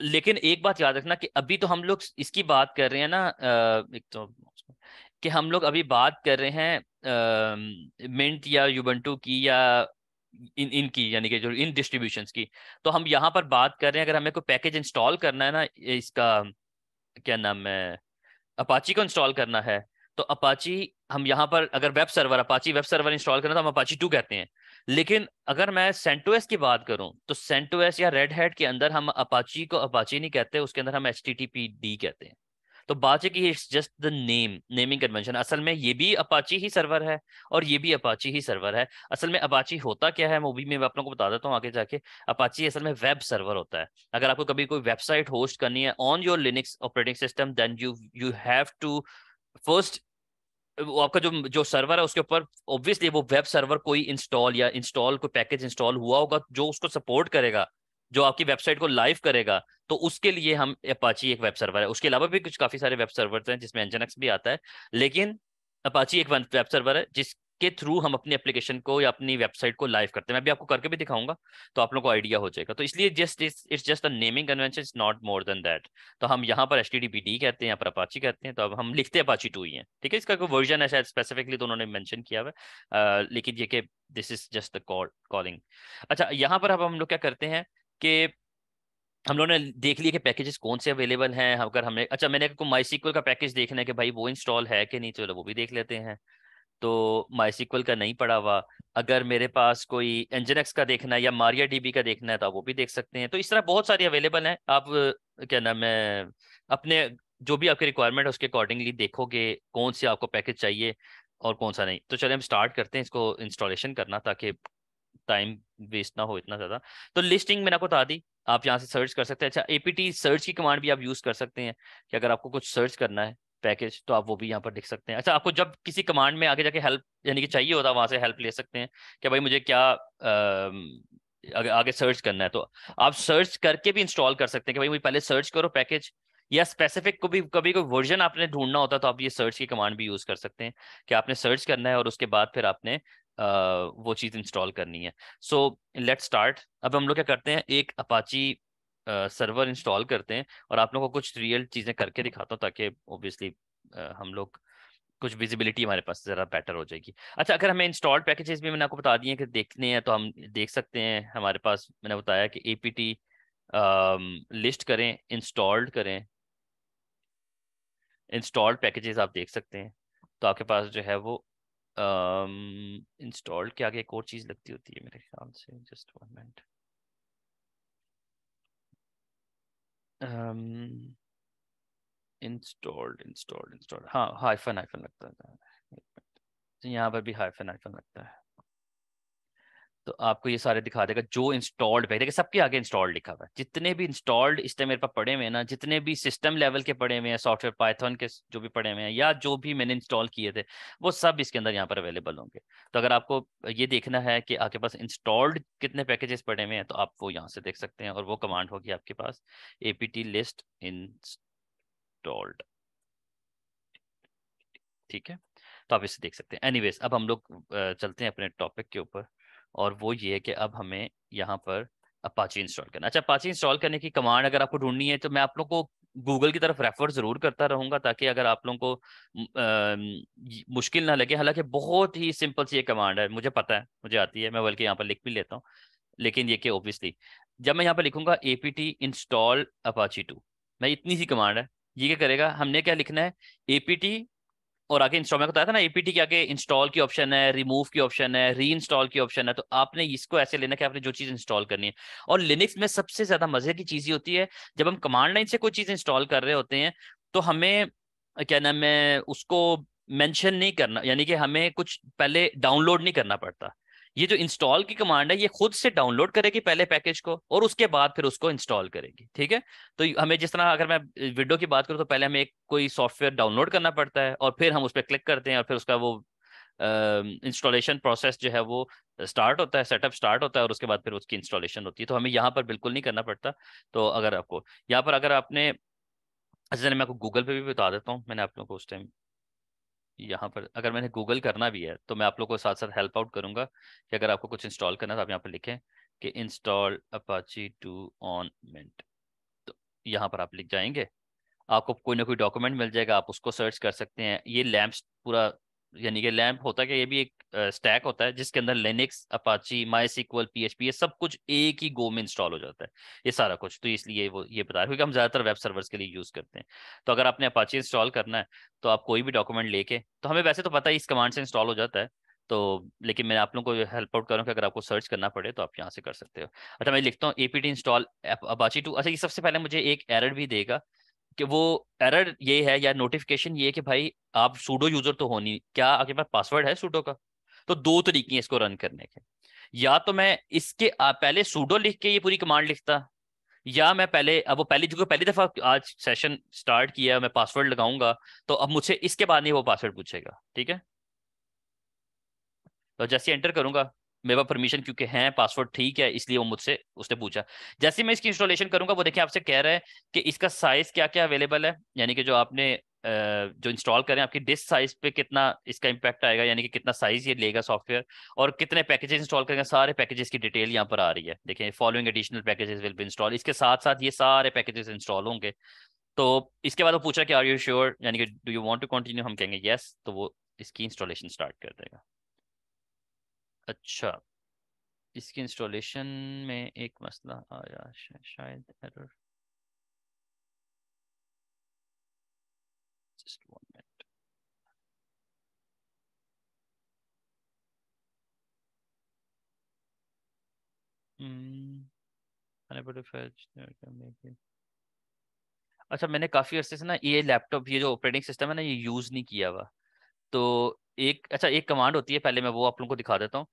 लेकिन एक बात याद रखना कि अभी तो हम लोग इसकी बात कर रहे हैं ना एक तो कि हम लोग अभी बात कर रहे हैं मिंट या यूबंटू की या इन इनकी यानी कि जो इन डिस्ट्रीब्यूशन की तो हम यहाँ पर बात कर रहे हैं अगर हमें कोई पैकेज इंस्टॉल करना है ना इसका क्या नाम है अपाची को इंस्टॉल करना है तो अपाची हम यहाँ पर अगर web server Apache web server install करना तो हम अपाची टू कहते हैं लेकिन अगर मैं सेंटोएस की बात करूँ तो सेंटोएस या रेड हेड के अंदर हम अपाची को अपाची नहीं कहते उसके अंदर हम एच कहते हैं तो बाचे की it's just the name naming convention असल में ये भी अपाची ही सर्वर है और ये भी अपाची ही सर्वर है असल में अपाची होता क्या है वो भी मैं आप लोगों को बता देता हूँ आगे जाके अपाची असल में वेब सर्वर होता है अगर आपको कभी कोई वेबसाइट होस्ट करनी है on your Linux operating system then you you have to first आपका जो जो सर्वर है उसके ऊपर ऑब्वियसली वो वेब सर्वर कोई इंस्टॉल या इंस्टॉल कोई पैकेज इंस्टॉल हुआ होगा जो उसको सपोर्ट करेगा जो आपकी वेबसाइट को लाइव करेगा तो उसके लिए हम अपाची एक वेब सर्वर है उसके अलावा भी कुछ काफी सारे वेब सर्वर हैं जिसमें एंजनक्स भी आता है लेकिन अपाची एक वेब सर्वर है जिसके थ्रू हम अपनी एप्लीकेशन को या अपनी वेबसाइट को लाइव करते हैं मैं भी आपको करके भी दिखाऊंगा तो आप लोग को आइडिया हो जाएगा तो इसलिए just it's just a naming convention is not more than that तो हम यहाँ पर एच कहते हैं यहाँ पर अपाची कहते हैं तो अब हम लिखते हैं अपाची टू ही है ठीक है इसका कोई वर्जन है शायद स्पेसिफिकली तो उन्होंने मैंशन किया हुआ है लेकिन ये कि this is just the calling अच्छा यहाँ पर अब हम लोग क्या करते हैं कि हम लोगों ने देख लिया कि पैकेजेस कौन से अवेलेबल हैं अगर हमने अच्छा मैंने को माईसीक्वल का पैकेज देखना है कि भाई वो इंस्टॉल है कि नहीं चलो वो भी देख लेते हैं तो माई माईसीक्वल का नहीं पड़ा हुआ अगर मेरे पास कोई एंजनेक्स का देखना है या मारिया डीबी का देखना है तो वो भी देख सकते हैं तो इस तरह बहुत सारी अवेलेबल हैं आप क्या नाम है अपने जो भी आपकी रिक्वायरमेंट है उसके अकॉर्डिंगली देखोगे कौन से आपको पैकेज चाहिए और कौन सा नहीं तो चलिए हम स्टार्ट करते हैं इसको इंस्टॉलेशन करना ताकि टाइम वेस्ट ना हो इतना ज़्यादा तो लिस्टिंग मैंने आपको बता दी आप यहाँ से सर्च कर सकते हैं अच्छा एपीटी सर्च की कमांड भी आप यूज़ कर सकते हैं कि अगर आपको कुछ सर्च करना है पैकेज तो आप वो भी यहाँ पर लिख सकते हैं अच्छा आपको जब किसी कमांड में आगे जाके हेल्प यानी कि चाहिए होता है वहां से हेल्प ले सकते हैं कि भाई मुझे क्या अगर आगे सर्च करना है तो आप सर्च करके भी इंस्टॉल कर सकते हैं कि भाई मुझे पहले सर्च करो पैकेज या स्पेसिफिक को भी कभी कोई वर्जन आपने ढूंढना होता है तो आप ये सर्च की कमांड भी यूज कर सकते हैं कि आपने सर्च करना है और उसके बाद फिर आपने वो चीज़ इंस्टॉल करनी है सो लेट स्टार्ट अब हम लोग क्या करते हैं एक अपाची सर्वर इंस्टॉल करते हैं और आप लोगों को कुछ रियल चीज़ें करके दिखाता हूँ ताकि ओबियसली हम लोग कुछ विजिबिलिटी हमारे पास ज़रा बेटर हो जाएगी अच्छा अगर हमें इंस्टॉल्ड पैकेजेस भी मैंने आपको बता दिए कि देखने हैं तो हम देख सकते हैं हमारे पास मैंने बताया कि ए लिस्ट करें इंस्टॉल्ड करें इंस्टॉल्ड पैकेजेस आप देख सकते हैं तो आपके पास जो है वो इंस्टॉल्ड के आगे एक और चीज लगती होती है मेरे ख्याल से just one minute installed installed installed हाँ हाइफन हाइफन लगता है तो यहाँ पर भी हाइफन हाइफन लगता है तो आपको ये सारे दिखा देगा जो इंस्टॉल्ड पे देखिए सबके आगे इंस्टॉल्ड लिखा हुआ है जितने भी इंस्टॉल्ड इस टाइम मेरे पास पड़े हुए हैं ना जितने भी सिस्टम लेवल के पड़े हुए हैं सॉफ्टवेयर पाइथन के जो भी पड़े हुए हैं या जो भी मैंने इंस्टॉल किए थे वो सब इसके अंदर यहाँ पर अवेलेबल होंगे तो अगर आपको ये देखना है कि आपके पास इंस्टॉल्ड कितने पैकेजेस पड़े हुए हैं तो आप वो यहाँ से देख सकते हैं और वो कमांड होगी आपके पास ए लिस्ट इंस्टॉल्ड ठीक है तो आप इसे देख सकते हैं एनीवेज अब हम लोग चलते हैं अपने टॉपिक के ऊपर और वो ये है कि अब हमें यहाँ पर अपाची इंस्टॉल करना अच्छा अपाची इंस्टॉल करने की कमांड अगर आपको ढूंढनी है तो मैं आप लोग को गूगल की तरफ रेफर ज़रूर करता रहूंगा ताकि अगर आप लोगों को आ, मुश्किल ना लगे हालांकि बहुत ही सिंपल सी ये कमांड है मुझे पता है मुझे आती है मैं बल्कि यहाँ पर लिख भी लेता हूँ लेकिन ये कि ओबियसली जब मैं यहाँ पर लिखूंगा A P T install Apache two मैं इतनी सी कमांड है ये क्या करेगा हमने क्या लिखना है ए पी टी और आगे इंस्टॉल में बताया था ना एपीटी के आगे इंस्टॉल की ऑप्शन है रिमूव की ऑप्शन है री इंस्टॉल की ऑप्शन है तो आपने इसको ऐसे लेना कि आपने जो चीज इंस्टॉल करनी है और लिनिक्स में सबसे ज्यादा मजे की चीज ही होती है जब हम कमांड लाइन से कोई चीज इंस्टॉल कर रहे होते हैं तो हमें क्या नाम है उसको मेंशन नहीं करना यानी कि हमें कुछ पहले डाउनलोड नहीं करना पड़ता ये जो इंस्टॉल की कमांड है ये खुद से डाउनलोड करेगी पहले पैकेज को और उसके बाद फिर उसको इंस्टॉल करेगी ठीक है तो हमें जिस तरह अगर मैं विंडो की बात करूँ तो पहले हमें एक कोई सॉफ्टवेयर डाउनलोड करना पड़ता है और फिर हम उस पर क्लिक करते हैं और फिर उसका वो इंस्टॉलेशन uh, प्रोसेस जो है वो स्टार्ट होता है सेटअप स्टार्ट होता है और उसके बाद फिर उसकी इंस्टॉलेशन होती है तो हमें यहाँ पर बिल्कुल नहीं करना पड़ता तो अगर आपको यहाँ पर अगर आपने अच्छा मैं आपको गूगल पे भी बता देता हूँ मैंने आप लोगों को उस टाइम यहाँ पर अगर मैंने गूगल करना भी है तो मैं आप लोग को साथ साथ हेल्प आउट करूँगा कि अगर आपको कुछ इंस्टॉल करना है तो आप यहाँ पर लिखें कि install Apache two on Mint तो यहाँ पर आप लिख जाएंगे आपको कोई ना कोई डॉक्यूमेंट मिल जाएगा आप उसको सर्च कर सकते हैं ये लैम्प पूरा यानी कि लैम्प होता है कि ये भी एक स्टैक होता है जिसके अंदर Linux Apache MySQL P ये सब कुछ एक ही गो में इंस्टॉल हो जाता है ये सारा कुछ तो इसलिए वो ये बता रहे क्योंकि हम ज़्यादातर वेब सर्वर्स के लिए यूज़ करते हैं तो अगर आपने अपाची इंस्टॉल करना है तो आप कोई भी डॉक्यूमेंट लेके तो हमें वैसे तो पता है इस कमांड से इंस्टॉल हो जाता है तो लेकिन मैं आप लोगों को हेल्प आउट करूँ कि अगर आपको सर्च करना पड़े तो आप यहाँ से कर सकते हो अच्छा मैं लिखता हूँ A P T install Apache two अच्छा ये सबसे पहले मुझे एक एरर भी देगा कि वो एरर ये है या नोटिफिकेशन ये है कि भाई आप सूडो यूजर तो हो नहीं क्या आपके पास पासवर्ड है सूडो का तो दो तरीके हैं इसको रन करने के या तो मैं इसके पहले सूडो लिख के ये पूरी कमांड लिखता या मैं पहले अब वो पहली जो पहली दफा आज सेशन स्टार्ट किया मैं पासवर्ड लगाऊंगा तो अब मुझे इसके बाद नहीं वो पासवर्ड पूछेगा ठीक है तो जैसे एंटर करूंगा मेरे पास परमिशन क्योंकि है पासवर्ड ठीक है इसलिए वो मुझसे उसने पूछा जैसे मैं इसकी इंस्टॉलेशन करूंगा वो देखिए आपसे कह रहा है कि इसका साइज क्या क्या अवेलेबल है यानी कि जो आपने जो इंस्टॉल करें आपकी डिस्क साइज पे कितना इसका इम्पैक्ट आएगा यानी कि कितना साइज ये लेगा सॉफ्टवेयर और कितने पैकेजेस इंस्टॉल करेंगे सारे पैकेजेस की डिटेल यहाँ पर आ रही है देखिए following additional packages will be install इसके साथ साथ ये सारे पैकेजेस इंस्टॉल होंगे तो इसके बाद वो पूछा कि आर यू श्योर यानी कि do you want to continue हम कहेंगे येस तो वो इसकी इंस्टॉलेशन स्टार्ट कर देगा अच्छा इसकी इंस्टॉलेशन में एक मसला आया शायद error Just one minute. Hmm. Unable to fetch. Maybe. अच्छा मैंने काफ़ी अर्से से ना ये लैपटॉप ये जो ऑपरेटिंग सिस्टम है ना ये यूज़ नहीं किया हुआ तो एक अच्छा एक कमांड होती है पहले मैं वो आप लोगों को दिखा देता हूँ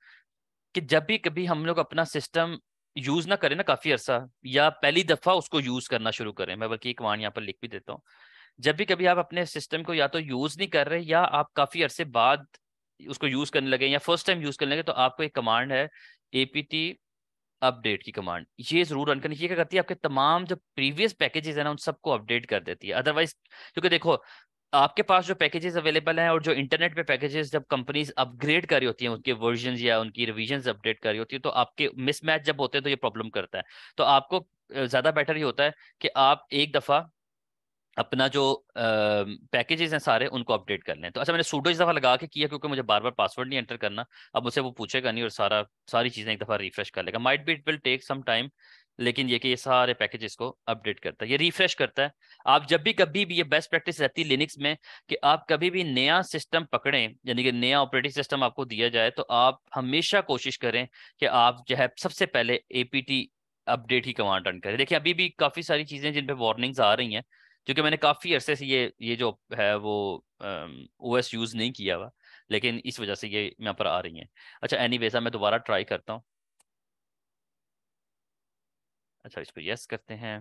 कि जब भी कभी हम लोग अपना सिस्टम यूज़ ना करें ना काफ़ी अर्सा या पहली दफ़ा उसको यूज़ करना शुरू करें मैं बल्कि एक कमांड यहाँ पर लिख भी देता हूँ जब भी कभी आप अपने सिस्टम को या तो यूज नहीं कर रहे या आप काफी अरसे बाद उसको यूज करने लगे या फर्स्ट टाइम यूज करने लगे तो आपको एक कमांड है एपीटी अपडेट की कमांड ये जरूर रन करनी ये क्या करती है आपके तमाम जो प्रीवियस पैकेजेस है ना उन सबको अपडेट कर देती है अदरवाइज क्योंकि देखो आपके पास जो पैकेजेस अवेलेबल हैं और जो इंटरनेट पे पैकेजेस जब कंपनीज अपग्रेड कर रही होती हैं उनके वर्जन या उनकी रिविजन अपडेट कर रही होती है तो आपके मिसमैच जब होते हैं तो ये प्रॉब्लम करता है तो आपको ज़्यादा बेटर ये होता है कि आप एक दफ़ा अपना जो पैकेजेस हैं सारे उनको अपडेट कर लें तो अच्छा मैंने सूडो इस दफ़ा लगा के किया क्योंकि मुझे बार बार पासवर्ड नहीं एंटर करना अब मुझसे वो पूछेगा नहीं और सारा सारी चीज़ें एक दफ़ा रिफ्रेश कर लेगा might be it will take some time लेकिन ये कि ये सारे पैकेजेस को अपडेट करता है ये रिफ्रेश करता है आप जब भी कभी भी ये बेस्ट प्रैक्टिस रहती है लिनिक्स में कि आप कभी भी नया सिस्टम पकड़ें यानी कि नया ऑपरेटिंग सिस्टम आपको दिया जाए तो आप हमेशा कोशिश करें कि आप जो है सबसे पहले ए अपडेट ही कमांड रन करें देखिए अभी भी काफ़ी सारी चीज़ें जिन पे वार्निंग्स आ रही हैं क्योंकि मैंने काफ़ी अरसे से ये ये जो है वो ओ एस यूज़ नहीं किया हुआ लेकिन इस वजह से ये यहाँ पर आ रही हैं अच्छा एनी वेजा मैं दोबारा ट्राई करता हूँ अच्छा इसको यस करते हैं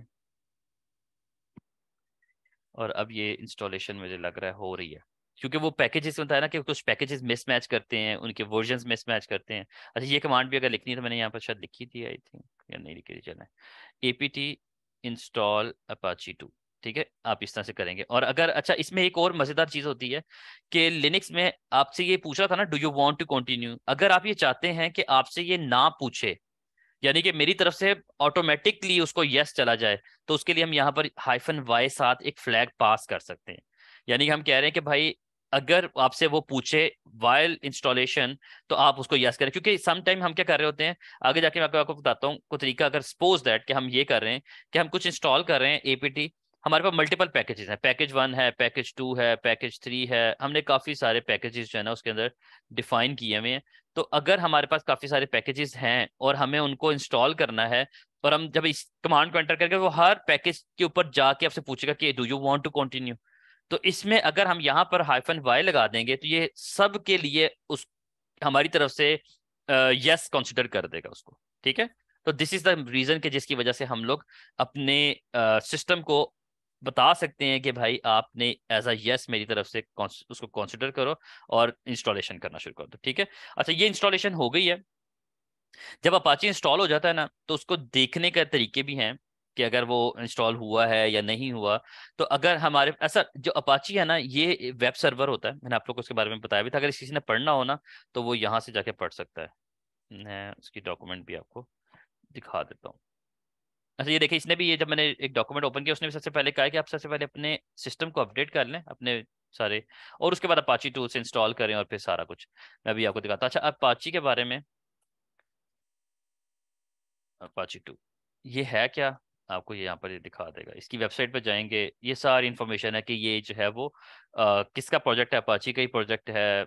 और अब ये इंस्टॉलेशन मुझे लग रहा है हो रही है क्योंकि वो पैकेजेस में था ना कि कुछ पैकेजेस मिसमैच करते हैं उनके वर्जन मिसमैच करते हैं अच्छा ये कमांड भी अगर लिखनी है तो मैंने यहाँ पर शायद लिखी थी आई थिंक या नहीं लिखी थी चलें A P T install Apache two ठीक है आप इस तरह से करेंगे और अगर अच्छा इसमें एक और मजेदार चीज होती है कि लिनिक्स में आपसे ये पूछ रहा था ना do you want to continue अगर आप ये चाहते हैं कि आपसे ये ना पूछे यानी कि मेरी तरफ से ऑटोमेटिकली उसको यस चला जाए तो उसके लिए हम यहाँ पर हाइफन वाई साथ एक फ्लैग पास कर सकते हैं यानी कि हम कह रहे हैं कि भाई अगर आपसे वो पूछे वायल इंस्टॉलेशन तो आप उसको यस करें क्योंकि टाइम हम क्या कर रहे होते हैं आगे जाके मैं आपको आपको बताता हूँ कोई तरीका अगर सपोज दैट कि हम ये कर रहे हैं कि हम कुछ इंस्टॉल कर रहे हैं एपीटी हमारे पास मल्टीपल पैकेजेस हैं पैकेज वन है पैकेज टू है पैकेज थ्री है हमने काफ़ी सारे पैकेजेस जो है ना उसके अंदर डिफाइन किए हुए हैं तो अगर हमारे पास काफ़ी सारे पैकेजेस हैं और हमें उनको इंस्टॉल करना है और हम जब इस कमांड को एंटर करके वो हर पैकेज के ऊपर जाके आपसे पूछेगा कि do you want to continue तो इसमें अगर हम यहाँ पर हाइफन वाई लगा देंगे तो ये सब के लिए उस हमारी तरफ से यस कंसिडर कर देगा उसको ठीक है तो दिस इज द रीजन के जिसकी वजह से हम लोग अपने सिस्टम को बता सकते हैं कि भाई आपने एज अ यस मेरी तरफ से उसको कंसिडर करो और इंस्टॉलेशन करना शुरू कर दो ठीक है अच्छा ये इंस्टॉलेशन हो गई है जब अपाची इंस्टॉल हो जाता है ना तो उसको देखने का तरीके भी हैं कि अगर वो इंस्टॉल हुआ है या नहीं हुआ तो अगर हमारे ऐसा जो अपाची है ना ये वेब सर्वर होता है मैंने आप लोग को उसके बारे में बताया भी था अगर किसी ने पढ़ना हो ना तो वो यहाँ से जाके पढ़ सकता है मैं उसकी डॉक्यूमेंट भी आपको दिखा देता हूँ अच्छा ये देखिए इसने भी ये जब मैंने एक डॉक्यूमेंट ओपन किया उसने भी सबसे पहले कहा कि आप सबसे पहले अपने सिस्टम को अपडेट कर लें अपने सारे और उसके बाद अपाची टूल्स से इंस्टॉल करें और फिर सारा कुछ मैं अभी आपको दिखाता अच्छा अपाची के बारे में अपाची टू ये है क्या आपको ये यहाँ पर ये दिखा देगा इसकी वेबसाइट पर जाएंगे ये सारी इन्फॉर्मेशन है कि ये जो है वो आ, किसका प्रोजेक्ट है अपाची का ही प्रोजेक्ट है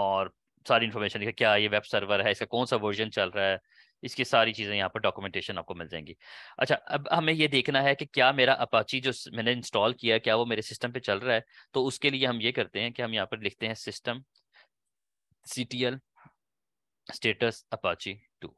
और सारी इन्फॉर्मेशन क्या ये वेब सर्वर है इसका कौन सा वर्जन चल रहा है इसकी सारी चीज़ें यहाँ पर डॉक्यूमेंटेशन आपको मिल जाएंगी अच्छा अब हमें ये देखना है कि क्या मेरा अपाची जो मैंने इंस्टॉल किया है क्या वो मेरे सिस्टम पे चल रहा है तो उसके लिए हम ये करते हैं कि हम यहाँ पर लिखते हैं system C T L status Apache two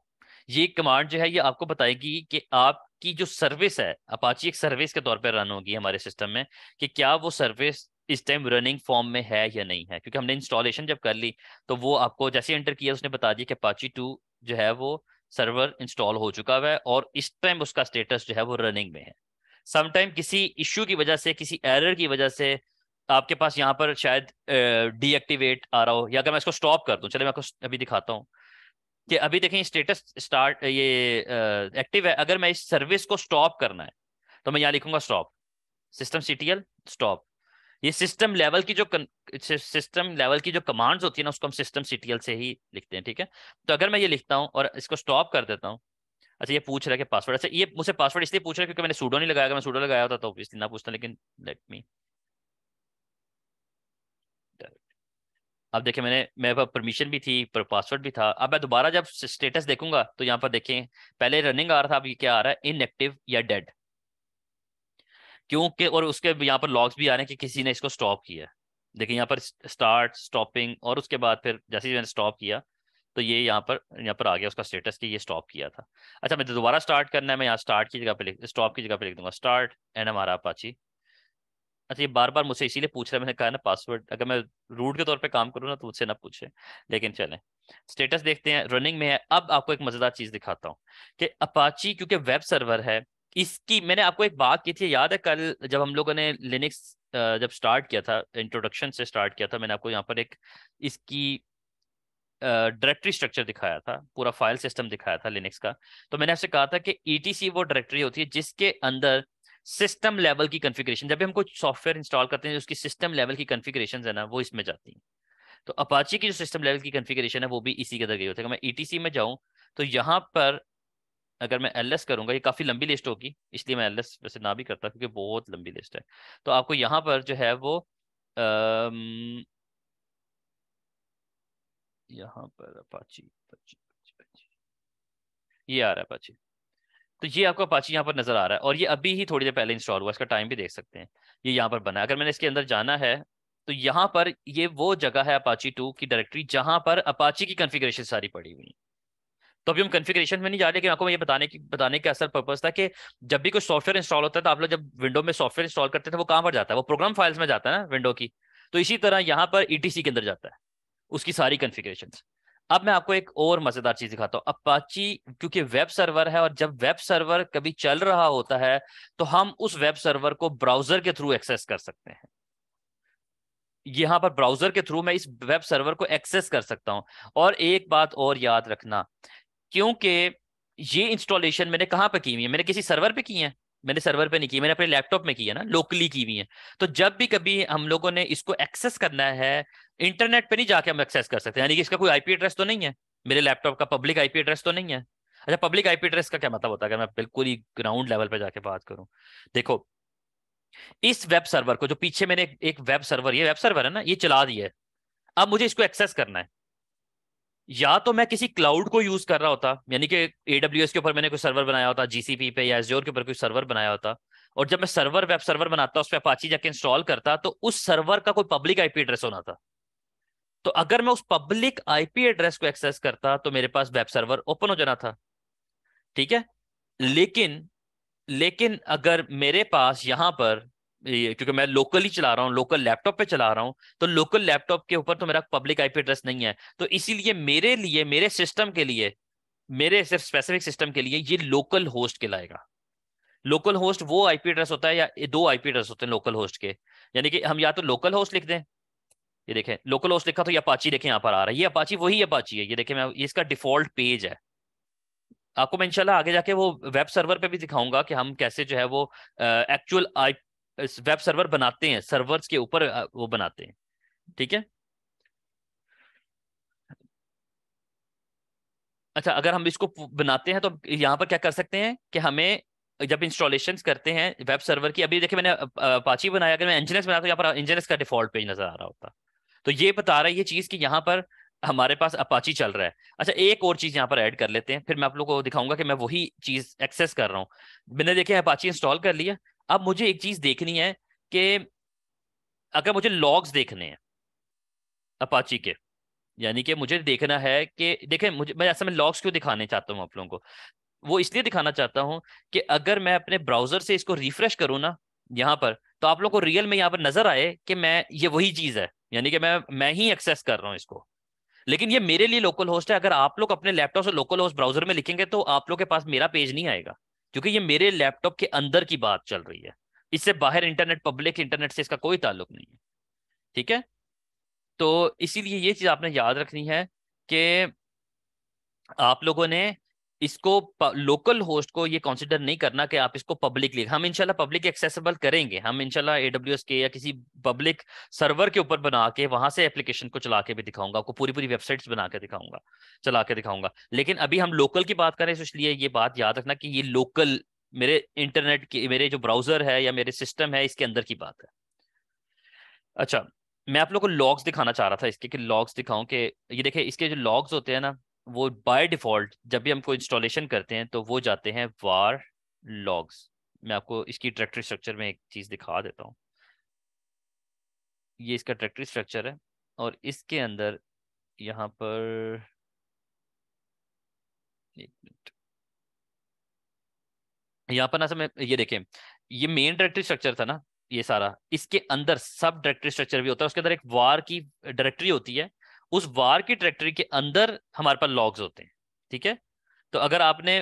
ये कमांड जो है ये आपको बताएगी कि आपकी जो सर्विस है अपाची एक सर्विस के तौर पर रन होगी हमारे सिस्टम में कि क्या वो सर्विस इस टाइम रनिंग फॉर्म में है या नहीं है क्योंकि हमने इंस्टॉलेशन जब कर ली तो वो आपको जैसे एंटर किया उसने बता दिया कि अपाची टू जो है वो सर्वर इंस्टॉल हो चुका हुआ है और इस टाइम उसका स्टेटस जो है वो रनिंग में है समटाइम किसी इश्यू की वजह से किसी एरर की वजह से आपके पास यहाँ पर शायद डीएक्टिवेट आ रहा हो या अगर मैं इसको स्टॉप कर दूँ चले मैं आपको अभी दिखाता हूँ कि अभी देखें स्टेटस स्टार्ट ये एक्टिव है अगर मैं इस सर्विस को स्टॉप करना है तो मैं यहाँ लिखूंगा स्टॉप सिस्टम सी स्टॉप ये सिस्टम लेवल की जो सिस्टम लेवल की जो कमांड्स होती है ना उसको हम सिस्टम सीटीएल से ही लिखते हैं ठीक है तो अगर मैं ये लिखता हूँ और इसको स्टॉप कर देता हूँ अच्छा ये पूछ रहा है कि पासवर्ड अच्छा ये मुझे पासवर्ड इसलिए पूछ रहा है क्योंकि मैंने सूडो नहीं लगाया मैं सूडो लगाया होता तो इसलिए ना पूछता लेकिन लेट मी अब देखिए मैंने मेरे पास परमिशन भी थी पर पासवर्ड भी था अब मैं दोबारा जब स्टेटस देखूंगा तो यहाँ पर देखें पहले रनिंग आ रहा था अब ये क्या आ रहा है इनएक्टिव या डेड क्योंकि और उसके यहाँ पर लॉग्स भी आ रहे हैं कि किसी ने इसको स्टॉप किया देखिए यहाँ पर स्टार्ट स्टॉपिंग और उसके बाद फिर जैसे ही मैंने स्टॉप किया तो ये यहाँ पर यहाँ पर आ गया उसका स्टेटस कि ये स्टॉप किया था अच्छा मैं दोबारा स्टार्ट करना है मैं यहाँ स्टार्ट की जगह पे लिख स्टॉप की जगह पे लिख दूंगा स्टार्ट एन हमारा अपाची अच्छा ये बार बार मुझसे इसीलिए पूछ रहा है मैंने कहा ना पासवर्ड अगर मैं रूट के तौर पर काम करूँ ना तो मुझसे ना पूछे लेकिन चलें स्टेटस देखते हैं रनिंग में है अब आपको एक मज़ेदार चीज़ दिखाता हूँ कि अपाची क्योंकि वेब सर्वर है इसकी मैंने आपको एक बात की थी याद है कल जब हम लोगों ने लिनिक्स जब स्टार्ट किया था इंट्रोडक्शन से स्टार्ट किया था मैंने आपको यहाँ पर एक इसकी डायरेक्टरी स्ट्रक्चर दिखाया था पूरा फाइल सिस्टम दिखाया था लिनिक्स का तो मैंने आपसे कहा था कि ई e वो डायरेक्टरी होती है जिसके अंदर सिस्टम लेवल की कॉन्फ़िगरेशन जब भी हम कुछ सॉफ्टवेयर इंस्टॉल करते हैं उसकी सिस्टम लेवल की कॉन्फ़िगरेशन है ना वो इसमें जाती हैं तो अपाची की जो सिस्टम लेवल की कॉन्फ़िगरेशन है वो भी इसी के अंदर गई होती है मैं ई e में जाऊँ तो यहाँ पर अगर मैं एल एस करूंगा ये काफ़ी लंबी लिस्ट होगी इसलिए मैं एल एस वैसे ना भी करता क्योंकि बहुत लंबी लिस्ट है तो आपको यहाँ पर जो है वो यहाँ पर अपाची ये आ रहा है अपाची तो ये आपको अपाची यहाँ पर नज़र आ रहा है और ये अभी ही थोड़ी देर पहले इंस्टॉल हुआ इसका टाइम भी देख सकते हैं ये यहाँ पर बना है अगर मैंने इसके अंदर जाना है तो यहाँ पर ये वो जगह है अपाची टू की डायरेक्टरी जहां पर अपाची की कॉन्फ़िगरेशन सारी पड़ी हुई है तो अभी हम कन्फिग्रेशन में नहीं जा रहे कि आपको ये बताने की बताने का असल पर्पज था कि जब भी कोई सॉफ्टवेयर इंस्टॉल होता है तो आप लोग जब विंडो में सॉफ्टवेयर इंस्टॉल करते थे तो वो कहाँ पर जाता है वो प्रोग्राम फाइल्स में जाता है ना विंडो की तो इसी तरह यहाँ पर ईटीसी के अंदर जाता है उसकी सारी कन्फिग्रेशन अब मैं आपको एक और मजेदार चीज दिखाता हूँ अपाची क्योंकि वेब सर्वर है और जब वेब सर्वर कभी चल रहा होता है तो हम उस वेब सर्वर को ब्राउजर के थ्रू एक्सेस कर सकते हैं यहां पर ब्राउजर के थ्रू मैं इस वेब सर्वर को एक्सेस कर सकता हूं और एक बात और याद रखना क्योंकि ये इंस्टॉलेशन मैंने कहाँ पे की हुई है मैंने किसी सर्वर पे की है मैंने सर्वर पे नहीं की मैंने अपने लैपटॉप में की है ना लोकली की हुई है तो जब भी कभी हम लोगों ने इसको एक्सेस करना है इंटरनेट पे नहीं जाके हम एक्सेस कर सकते यानी कि इसका कोई आईपी एड्रेस तो नहीं है मेरे लैपटॉप का पब्लिक आईपी एड्रेस तो नहीं है अच्छा पब्लिक आईपी एड्रेस का क्या मतलब होता है अगर मैं बिल्कुल ही ग्राउंड लेवल पर जाके बात करूं देखो इस वेब सर्वर को जो पीछे मैंने एक वेब सर्वर ये वेब सर्वर है ना ये चला दिया है अब मुझे इसको एक्सेस करना है या तो मैं किसी क्लाउड को यूज कर रहा होता यानी कि एडब्ल्यू के ऊपर मैंने कोई सर्वर बनाया होता जीसीपी पे या एजोर के ऊपर कोई सर्वर बनाया होता और जब मैं सर्वर वेब सर्वर बनाता उस पर पाची जाके इंस्टॉल करता तो उस सर्वर का कोई पब्लिक आईपी एड्रेस होना था तो अगर मैं उस पब्लिक आईपी एड्रेस को एक्सेस करता तो मेरे पास वेब सर्वर ओपन हो जाना था ठीक है लेकिन लेकिन अगर मेरे पास यहां पर क्योंकि मैं लोकली चला रहा हूँ लोकल लैपटॉप पे चला रहा हूँ तो लोकल लैपटॉप के ऊपर तो मेरा पब्लिक आई एड्रेस नहीं है तो इसीलिए मेरे लिए मेरे सिस्टम के लिए मेरे सिर्फ स्पेसिफिक सिस्टम के लिए ये लोकल होस्ट लाएगा लोकल होस्ट वो आईपी एड्रेस होता है या दो आईपी एड्रेस होते हैं लोकल होस्ट के यानी कि हम या तो लोकल होस्ट लिख दें ये देखें लोकल होस्ट लिखा तो ये अपाची देखें यहाँ पर आ रहा है ये अपाची वही अपाची है ये देखें मैं इसका डिफॉल्ट पेज है आपको मैं इंशाल्लाह आगे जाके वो वेब सर्वर पे भी दिखाऊंगा कि हम कैसे जो है वो एक्चुअल आई वेब सर्वर बनाते हैं सर्वर्स के ऊपर वो बनाते हैं ठीक है अच्छा अगर हम इसको बनाते हैं तो यहाँ पर क्या कर सकते हैं कि हमें जब इंस्टॉलेशन करते हैं वेब सर्वर की अभी देखिए मैंने पाची बनाया अगर मैं इंजीनियर बनाता तो यहाँ पर इंजीनियर का डिफॉल्ट पेज नजर आ रहा होता तो ये बता रहा है ये चीज़ कि यहाँ पर हमारे पास अपाची चल रहा है अच्छा एक और चीज़ यहाँ पर ऐड कर लेते हैं फिर मैं आप लोग को दिखाऊंगा कि मैं वही चीज़ एक्सेस कर रहा हूँ मैंने देखे अपाची इंस्टॉल कर लिया अब मुझे एक चीज देखनी है कि अगर मुझे लॉग्स देखने हैं अपाची के यानी कि मुझे देखना है कि देखें मुझे मैं ऐसा मैं लॉग्स क्यों दिखाने चाहता हूँ आप लोगों को वो इसलिए दिखाना चाहता हूं कि अगर मैं अपने ब्राउजर से इसको रिफ्रेश करूं ना यहाँ पर तो आप लोग को रियल में यहाँ पर नजर आए कि मैं ये वही चीज है यानी कि मैं मैं ही एक्सेस कर रहा हूँ इसको लेकिन ये मेरे लिए लोकल होस्ट है अगर आप लोग अपने लैपटॉप से लोकल होस्ट ब्राउजर में लिखेंगे तो आप लोग के पास मेरा पेज नहीं आएगा क्योंकि ये मेरे लैपटॉप के अंदर की बात चल रही है इससे बाहर इंटरनेट पब्लिक इंटरनेट से इसका कोई ताल्लुक नहीं है ठीक है तो इसीलिए ये चीज़ आपने याद रखनी है कि आप लोगों ने इसको लोकल होस्ट को ये कंसिडर नहीं करना कि आप इसको पब्लिकली हम इनशाला पब्लिक एक्सेसिबल करेंगे हम इनशाला एडब्ल्यूएस के या किसी पब्लिक सर्वर के ऊपर बना के वहां से एप्लीकेशन को चला के भी दिखाऊंगा आपको पूरी पूरी वेबसाइट्स बना के दिखाऊंगा चला के दिखाऊंगा लेकिन अभी हम लोकल की बात करें तो इसलिए ये बात याद रखना कि ये लोकल मेरे इंटरनेट के मेरे जो ब्राउजर है या मेरे सिस्टम है इसके अंदर की बात है अच्छा मैं आप लोग को लॉग्स दिखाना चाह रहा था इसके कि लॉग्स दिखाऊं कि ये देखिए इसके जो लॉग्स होते हैं ना वो बाय डिफॉल्ट जब भी हम कोई इंस्टॉलेशन करते हैं तो वो जाते हैं वार लॉग्स मैं आपको इसकी ट्रैक्टरी स्ट्रक्चर में एक चीज़ दिखा देता हूँ ये इसका ट्रैक्टरी स्ट्रक्चर है और इसके अंदर यहाँ पर एक मिनट यहाँ पर ना समय ये देखें ये मेन डायरेक्टरी स्ट्रक्चर था ना ये सारा इसके अंदर सब डायरेक्टरी स्ट्रक्चर भी होता है उसके अंदर एक वार की डायरेक्टरी होती है उस वार की ट्रैक्टरी के अंदर हमारे पास लॉग्स होते हैं ठीक है तो अगर आपने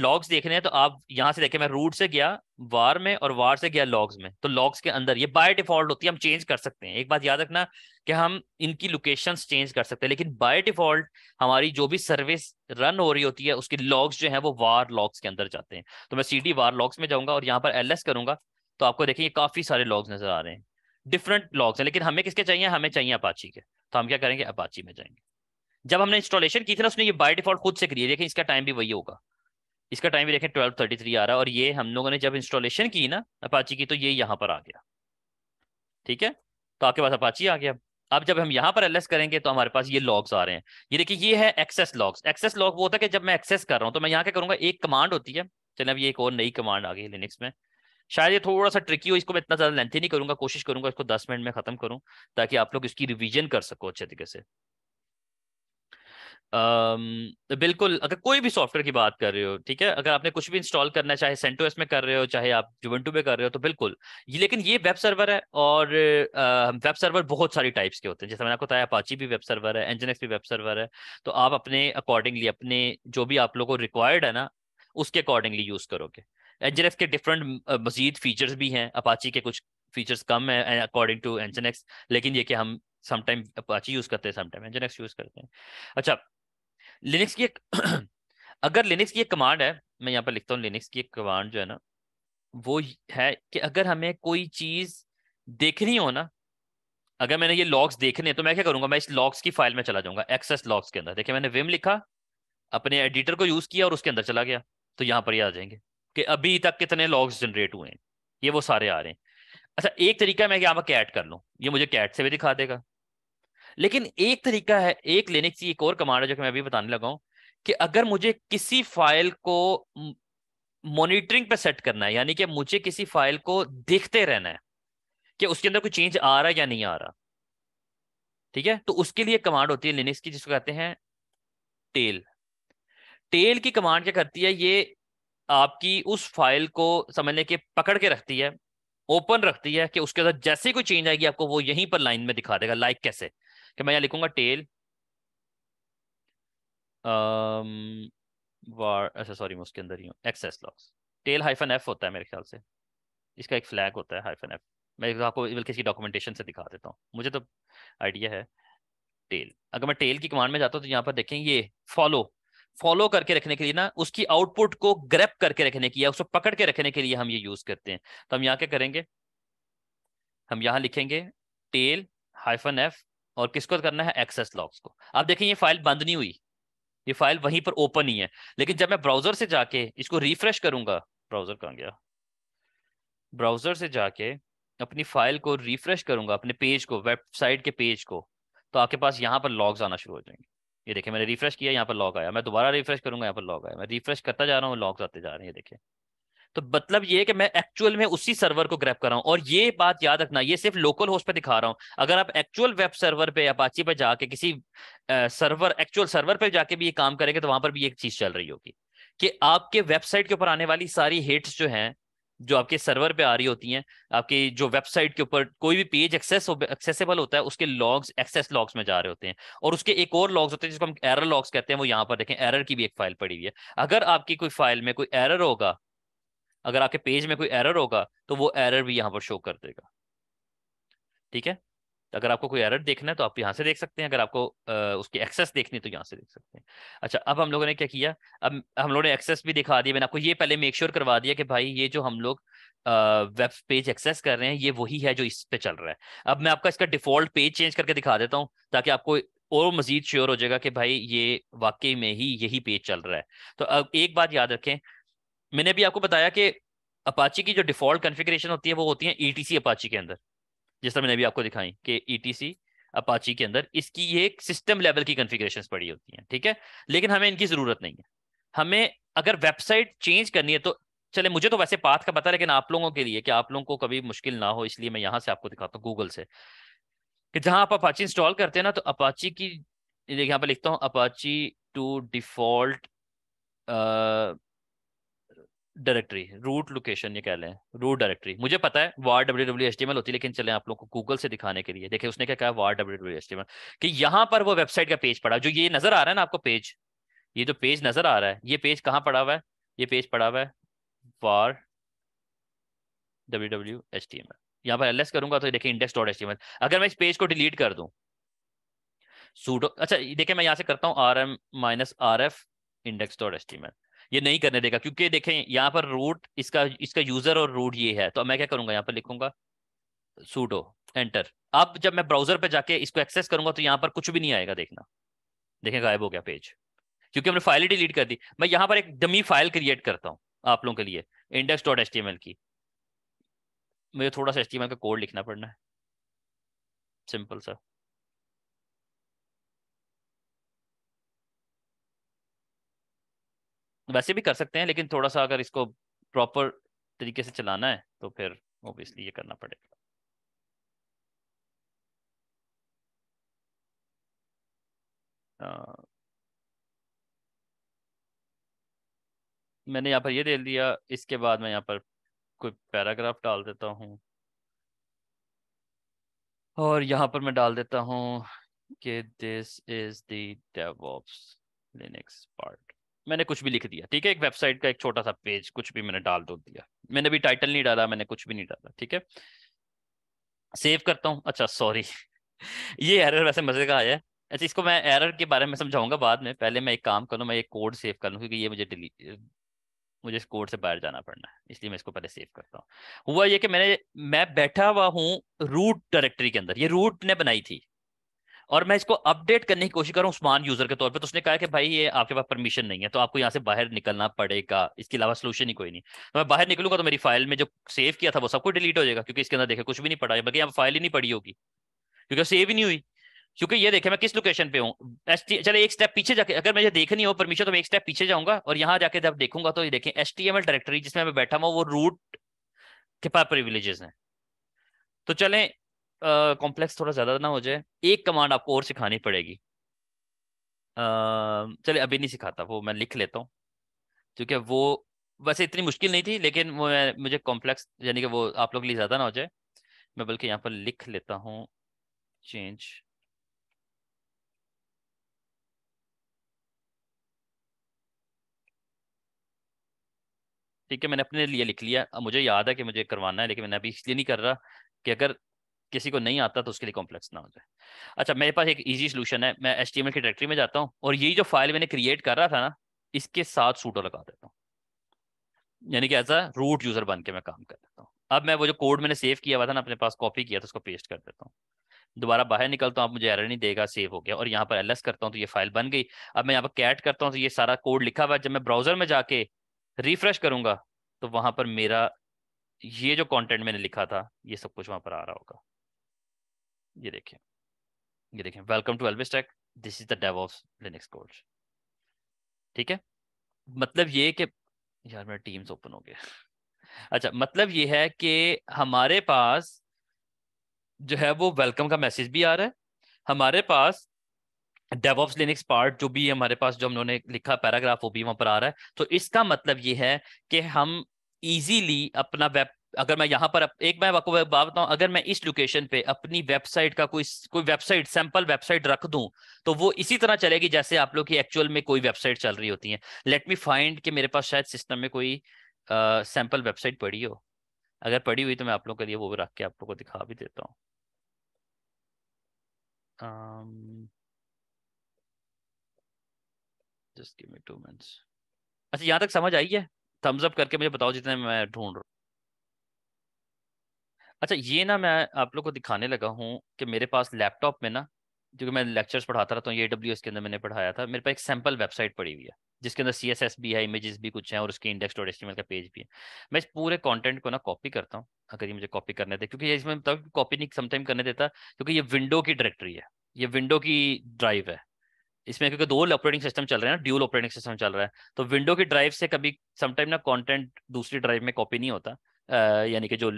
लॉग्स देखने हैं तो आप यहाँ से देखें मैं रूट से गया वार में और वार से गया लॉग्स में तो लॉग्स के अंदर ये बाय डिफॉल्ट होती है हम चेंज कर सकते हैं एक बात याद रखना कि हम इनकी लोकेशन चेंज कर सकते हैं लेकिन बाय डिफॉल्ट हमारी जो भी सर्विस रन हो रही होती है उसकी लॉग्स जो है वो वार लॉग्स के अंदर जाते हैं तो मैं सी वार लॉग्स में जाऊंगा और यहाँ पर एल करूंगा तो आपको देखें काफ़ी सारे लॉग्स नजर आ रहे हैं डिफरेंट लॉग्स हैं लेकिन हमें किसके चाहिए हमें चाहिए अपाची के तो हम क्या करेंगे अपाची में जाएंगे जब हमने इंस्टॉलेशन की थी ना उसने ये बाय डिफॉल्ट खुद से करिए देखें इसका टाइम भी वही होगा इसका टाइम भी देखें ट्वेल्व थर्टी थ्री आ रहा है और ये हम लोगों ने जब इंस्टॉलेशन की ना अपाची की तो ये यहाँ पर आ गया ठीक है तो आपके पास अपाची आ गया अब जब हम यहाँ पर एल करेंगे तो हमारे पास ये लॉग्स आ रहे हैं ये देखिए ये है एक्सेस लॉग्स एक्सेस लॉग वो होता है कि जब मैं एक्सेस कर रहा हूँ तो मैं यहाँ क्या करूँगा एक कमांड होती है चलिए अब ये एक और नई कमांड आ गई लिनिक्स में शायद ये थोड़ा सा ट्रिकी हो इसको मैं इतना ज़्यादा लेंथी नहीं करूंगा कोशिश करूंगा इसको दस मिनट में ख़त्म करूँ ताकि आप लोग इसकी रिविजन कर सको अच्छे तरीके से Um, बिल्कुल अगर कोई भी सॉफ्टवेयर की बात कर रहे हो ठीक है अगर आपने कुछ भी इंस्टॉल करना है चाहे सेंटोएस में कर रहे हो चाहे आप जुवेंटू में कर रहे हो तो बिल्कुल ये लेकिन ये वेब सर्वर है और वेब सर्वर बहुत सारी टाइप्स के होते हैं जैसे मैंने आपको बताया अपाची भी वेब सर्वर है एनजेनएक्स भी वेब सर्वर है तो आप अपने अकॉर्डिंगली अपने जो भी आप लोग को रिक्वायर्ड है ना उसके अकॉर्डिंगली यूज करोगे एंजन के डिफरेंट मजीद फीचर्स भी हैं अपाची के कुछ फीचर्स कम है अकॉर्डिंग टू एंजन लेकिन ये कि हम समटाइम अपाची यूज़ करते हैं समटाइम एक्स यूज़ करते हैं अच्छा लिनक्स की एक [clears throat] अगर लिनक्स की एक कमांड है मैं यहाँ पर लिखता हूँ लिनक्स की एक कमांड जो है ना वो है कि अगर हमें कोई चीज़ देखनी हो ना अगर मैंने ये लॉग्स देखने हैं तो मैं क्या करूंगा मैं इस लॉग्स की फाइल में चला जाऊंगा एक्सेस लॉग्स के अंदर देखिए मैंने विम लिखा अपने एडिटर को यूज़ किया और उसके अंदर चला गया तो यहाँ पर ये आ जाएंगे कि अभी तक कितने लॉग्स जनरेट हुए हैं ये वो सारे आ रहे हैं अच्छा एक तरीका मैं यहाँ पर कैट कर लूँ ये मुझे कैट से भी दिखा देगा लेकिन एक तरीका है एक लेने की एक और कमांड है जो कि मैं अभी बताने लगा हूँ कि अगर मुझे किसी फाइल को मॉनिटरिंग पे सेट करना है यानी कि मुझे किसी फाइल को देखते रहना है कि उसके अंदर कोई चेंज आ रहा है या नहीं आ रहा ठीक है तो उसके लिए कमांड होती है लिनिक्स की जिसको कहते हैं टेल टेल की कमांड क्या करती है ये आपकी उस फाइल को समझने के पकड़ के रखती है ओपन रखती है कि उसके अंदर जैसे कोई चेंज आएगी आपको वो यहीं पर लाइन में दिखा देगा लाइक कैसे कि मैं यहाँ लिखूंगा टेल सॉरी um, अच्छा, मैं उसके अंदर ही हूँ access logs tail hyphen F होता है मेरे ख्याल से इसका एक फ्लैग होता है हाइफन एफ मैं आपको किसी डॉक्यूमेंटेशन से दिखा देता हूँ मुझे तो आइडिया है टेल अगर मैं टेल की कमांड में जाता हूँ तो यहाँ पर देखें ये फॉलो फॉलो करके रखने के लिए ना उसकी आउटपुट को ग्रैप करके रखने की या उसको पकड़ के रखने के लिए हम ये यूज करते हैं तो हम यहाँ क्या करेंगे हम यहाँ लिखेंगे टेल हाइफन एफ और किसको करना है एक्सेस लॉग्स को आप देखें ये फाइल बंद नहीं हुई ये फाइल वहीं पर ओपन ही है लेकिन जब मैं ब्राउजर से जाके इसको रिफ्रेश करूंगा ब्राउजर कहाँ गया ब्राउजर से जाके अपनी फाइल को रिफ्रेश करूंगा अपने पेज को वेबसाइट के पेज को तो आपके पास यहाँ पर लॉग्स आना शुरू हो जाएंगे ये देखिए मैंने रिफ्रेश किया यहाँ पर लॉग आया मैं दोबारा रिफ्रेश करूंगा यहाँ पर लॉग आया मैं रिफ्रेश करता जा रहा हूँ लॉक आते जा रहे हैं ये देखिए तो मतलब ये कि मैं एक्चुअल में उसी सर्वर को ग्रैप कर रहा हूँ और ये बात याद रखना ये सिर्फ लोकल होस्ट पे दिखा रहा हूँ अगर आप एक्चुअल वेब सर्वर पे या पाची पे जाके किसी सर्वर एक्चुअल सर्वर पे जाके भी ये काम करेंगे तो वहां पर भी एक चीज चल रही होगी कि आपके वेबसाइट के ऊपर आने वाली सारी हेट्स जो हैं जो आपके सर्वर पे आ रही होती हैं आपकी जो वेबसाइट के ऊपर कोई भी पेज एक्सेस एक्सेसिबल होता है उसके लॉग्स एक्सेस लॉग्स में जा रहे होते हैं और उसके एक और लॉग्स होते हैं जिसको हम एरर लॉग्स कहते हैं वो यहाँ पर देखें एरर की भी एक फाइल पड़ी हुई है अगर आपकी कोई फाइल में कोई एरर होगा अगर आपके पेज में कोई एरर होगा तो वो एरर भी यहाँ पर शो कर देगा ठीक है तो अगर आपको कोई एरर देखना है तो आप यहाँ से देख सकते हैं अगर आपको उसकी एक्सेस देखनी है तो यहाँ से देख सकते हैं अच्छा अब हम लोगों ने क्या किया अब हम लोगों ने एक्सेस भी दिखा दिया मैंने आपको ये पहले मेक श्योर करवा दिया कि भाई ये जो हम लोग वेब पेज एक्सेस कर रहे हैं ये वही है जो इस पे चल रहा है अब मैं आपका इसका डिफॉल्ट पेज चेंज करके दिखा देता हूँ ताकि आपको और मजीद श्योर हो जाएगा कि भाई ये वाकई में ही यही पेज चल रहा है तो अब एक बात याद रखें मैंने भी आपको बताया कि अपाची की जो डिफॉल्ट कॉन्फ़िगरेशन होती है वो होती है ईटीसी e अपाची के अंदर जिस तरह मैंने अभी आपको दिखाई कि ईटीसी e अपाची के अंदर इसकी ये एक सिस्टम लेवल की कन्फिग्रेशन पड़ी होती हैं ठीक है लेकिन हमें इनकी ज़रूरत नहीं है हमें अगर वेबसाइट चेंज करनी है तो चले मुझे तो वैसे पाथ का पता है लेकिन आप लोगों के लिए कि आप लोगों को कभी मुश्किल ना हो इसलिए मैं यहाँ से आपको दिखाता हूँ गूगल से कि जहाँ आप अपाची इंस्टॉल करते हैं ना तो अपाची की यहाँ पर लिखता हूँ Apache two default directory root location ये कह लें रूट डायरेक्टरी मुझे पता है वार डब्ल्यू डब्ल्यू एस होती है लेकिन चले आप लोग को गूगल से दिखाने के लिए देखिए उसने क्या कहा वार डब्ल्यू डब्ल्यू एस कि यहाँ पर वो वेबसाइट का पेज पड़ा जो ये नजर आ रहा है ना आपको पेज ये जो पेज नजर आ रहा है ये पेज कहाँ पड़ा हुआ है ये पेज पड़ा हुआ है var W W S T M L यहाँ पर एल एस करूंगा तो देखिए index dot S T M L अगर मैं इस पेज को डिलीट कर दूँ सूडो अच्छा देखिए मैं यहाँ से करता हूँ R M minus R F index dot S T M L ये नहीं करने देगा क्योंकि देखें यहाँ पर रूट इसका इसका यूजर और रूट ये है तो मैं क्या करूंगा यहाँ पर लिखूंगा सूडो एंटर अब जब मैं ब्राउजर पर जाके इसको एक्सेस करूंगा तो यहाँ पर कुछ भी नहीं आएगा देखना देखें गायब हो गया पेज क्योंकि हमने फाइल डिलीट कर दी मैं यहाँ पर एक डमी फाइल क्रिएट करता हूँ आप लोगों के लिए इंडेक्स डॉट एल की मुझे थोड़ा सा एल का कोड लिखना पड़ना है सिंपल सा वैसे भी कर सकते हैं लेकिन थोड़ा सा अगर इसको प्रॉपर तरीके से चलाना है तो फिर ओबियसली ये करना पड़ेगा हाँ। मैंने यहाँ पर ये दे दिया इसके बाद मैं यहाँ पर कोई पैराग्राफ डाल देता हूँ और यहाँ पर मैं डाल देता हूँ कि दिस इज दिन पार्ट मैंने कुछ भी लिख दिया ठीक है एक वेबसाइट का एक छोटा सा पेज कुछ भी मैंने डाल दो तो दिया मैंने भी टाइटल नहीं डाला मैंने कुछ भी नहीं डाला ठीक है सेव करता हूँ अच्छा सॉरी [laughs] ये एरर वैसे मजे का आया है अच्छा इसको मैं एरर के बारे में समझाऊंगा बाद में पहले मैं एक काम करूँ मैं एक कोड सेव कर लूँ क्योंकि ये मुझे डिलीट मुझे इस कोड से बाहर जाना पड़ना है इसलिए मैं इसको पहले सेव करता हूँ हुआ ये कि मैंने मैं बैठा हुआ हूँ रूट डायरेक्टरी के अंदर ये रूट ने बनाई थी और मैं इसको अपडेट करने की कोशिश कर रहा हूँ उस्मान यूजर के तौर पर तो उसने कहा कि भाई ये आपके पास परमिशन नहीं है तो आपको यहाँ से बाहर निकलना पड़ेगा इसके अलावा सोल्यूशन ही कोई नहीं तो मैं बाहर निकलूंगा तो मेरी फाइल में जो सेव किया था वो सब कुछ डिलीट हो जाएगा क्योंकि इसके अंदर देखे कुछ भी नहीं पड़ा है बल्कि यहाँ फाइल ही नहीं पड़ी होगी क्योंकि सेव ही नहीं हुई क्योंकि ये देखे मैं किस लोकेशन पे हूँ एस टी चले एक स्टेप पीछे जाके अगर मुझे देखनी हो परमिशन तो मैं एक स्टेप पीछे जाऊंगा और यहाँ जाके जब देखूंगा तो ये देखें S T M L directory जिसमें मैं बैठा हुआ वो रूट के पास प्रिविलेजेस हैं तो चलें कॉम्प्लेक्स थोड़ा ज़्यादा ना हो जाए एक कमांड आपको और सिखानी पड़ेगी चले अभी नहीं सिखाता वो मैं लिख लेता हूँ क्योंकि वो वैसे इतनी मुश्किल नहीं थी लेकिन वो मुझे कॉम्प्लेक्स यानी कि वो आप लोग के लिए ज़्यादा ना हो जाए मैं बल्कि यहाँ पर लिख लेता हूँ चेंज ठीक है मैंने अपने लिए लिख लिया मुझे याद है कि मुझे करवाना है लेकिन मैंने अभी इसलिए नहीं कर रहा कि अगर किसी को नहीं आता तो उसके लिए कॉम्प्लेक्स ना हो जाए अच्छा मेरे पास एक ईजी सोल्यूशन है मैं एस की डायरेक्टरी में जाता हूँ और यही जो फाइल मैंने क्रिएट कर रहा था ना इसके साथ सूटो लगा देता हूँ यानी कि एज अ रूट यूजर बन के मैं काम कर देता हूँ अब मैं वो जो कोड मैंने सेव किया हुआ था ना अपने पास कॉपी किया था उसको पेस्ट कर देता हूँ दोबारा बाहर निकलता हूँ आप मुझे एरर नहीं देगा सेव हो गया और यहाँ पर एल करता हूँ तो ये फाइल बन गई अब मैं यहाँ पर कैट करता हूँ तो ये सारा कोड लिखा हुआ है जब मैं ब्राउजर में जाके रिफ्रेश करूंगा तो वहां पर मेरा ये जो कॉन्टेंट मैंने लिखा था ये सब कुछ वहां पर आ रहा होगा ये देखिए ये देखिए welcome to Elvis Tech this is the DevOps Linux course ठीक है मतलब ये कि यार मेरा टीम्स ओपन हो गया अच्छा मतलब ये है कि हमारे पास जो है वो वेलकम का मैसेज भी आ रहा है हमारे पास डेवऑप्स लिनिक्स पार्ट जो भी हमारे पास जो हम लोगों ने लिखा पैराग्राफ वो भी वहां पर आ रहा है तो इसका मतलब ये है कि हम इजीली अपना वेब अगर मैं यहाँ पर एक मैं आपको बताता अगर मैं इस लोकेशन पे अपनी वेबसाइट का कोई कोई वेबसाइट सैंपल वेबसाइट रख दूं तो वो इसी तरह चलेगी जैसे आप लोग की एक्चुअल में कोई वेबसाइट चल रही होती है लेट मी फाइंड कि मेरे पास शायद सिस्टम में कोई सैंपल वेबसाइट पड़ी हो अगर पड़ी हुई तो मैं आप लोगों के लिए वो रख के आप लोग को दिखा भी देता हूँ um, अच्छा यहाँ तक समझ आई है थम्स अप करके मुझे बताओ जितने मैं ढूंढ रहा हूँ अच्छा ये ना मैं आप लोग को दिखाने लगा हूँ कि मेरे पास लैपटॉप में ना जो कि मैं लेक्चर्स पढ़ाता रहता हूँ ए डब्ल्यू एस के अंदर मैंने पढ़ाया था मेरे पास एक सैम्पल वेबसाइट पड़ी हुई है जिसके अंदर सी एस एस भी है इमेजेस भी कुछ हैं और उसके इंडेक्स और एस्टिमेट का पेज भी है मैं इस पूरे कंटेंट को ना कॉपी करता हूँ अगर ये मुझे कॉपी करने दे क्योंकि इसमें तब मतलब कॉपी नहीं समटाइम करने देता क्योंकि ये विंडो की डायरेक्टरी है ये विंडो की ड्राइव है इसमें क्योंकि दो ऑपरेटिंग सिस्टम चल रहे हैं ना ड्यूल ऑपरेटिंग सिस्टम चल रहा है तो विंडो की ड्राइव से कभी समटाइम ना कंटेंट दूसरी ड्राइव में कॉपी नहीं होता यानी कि जो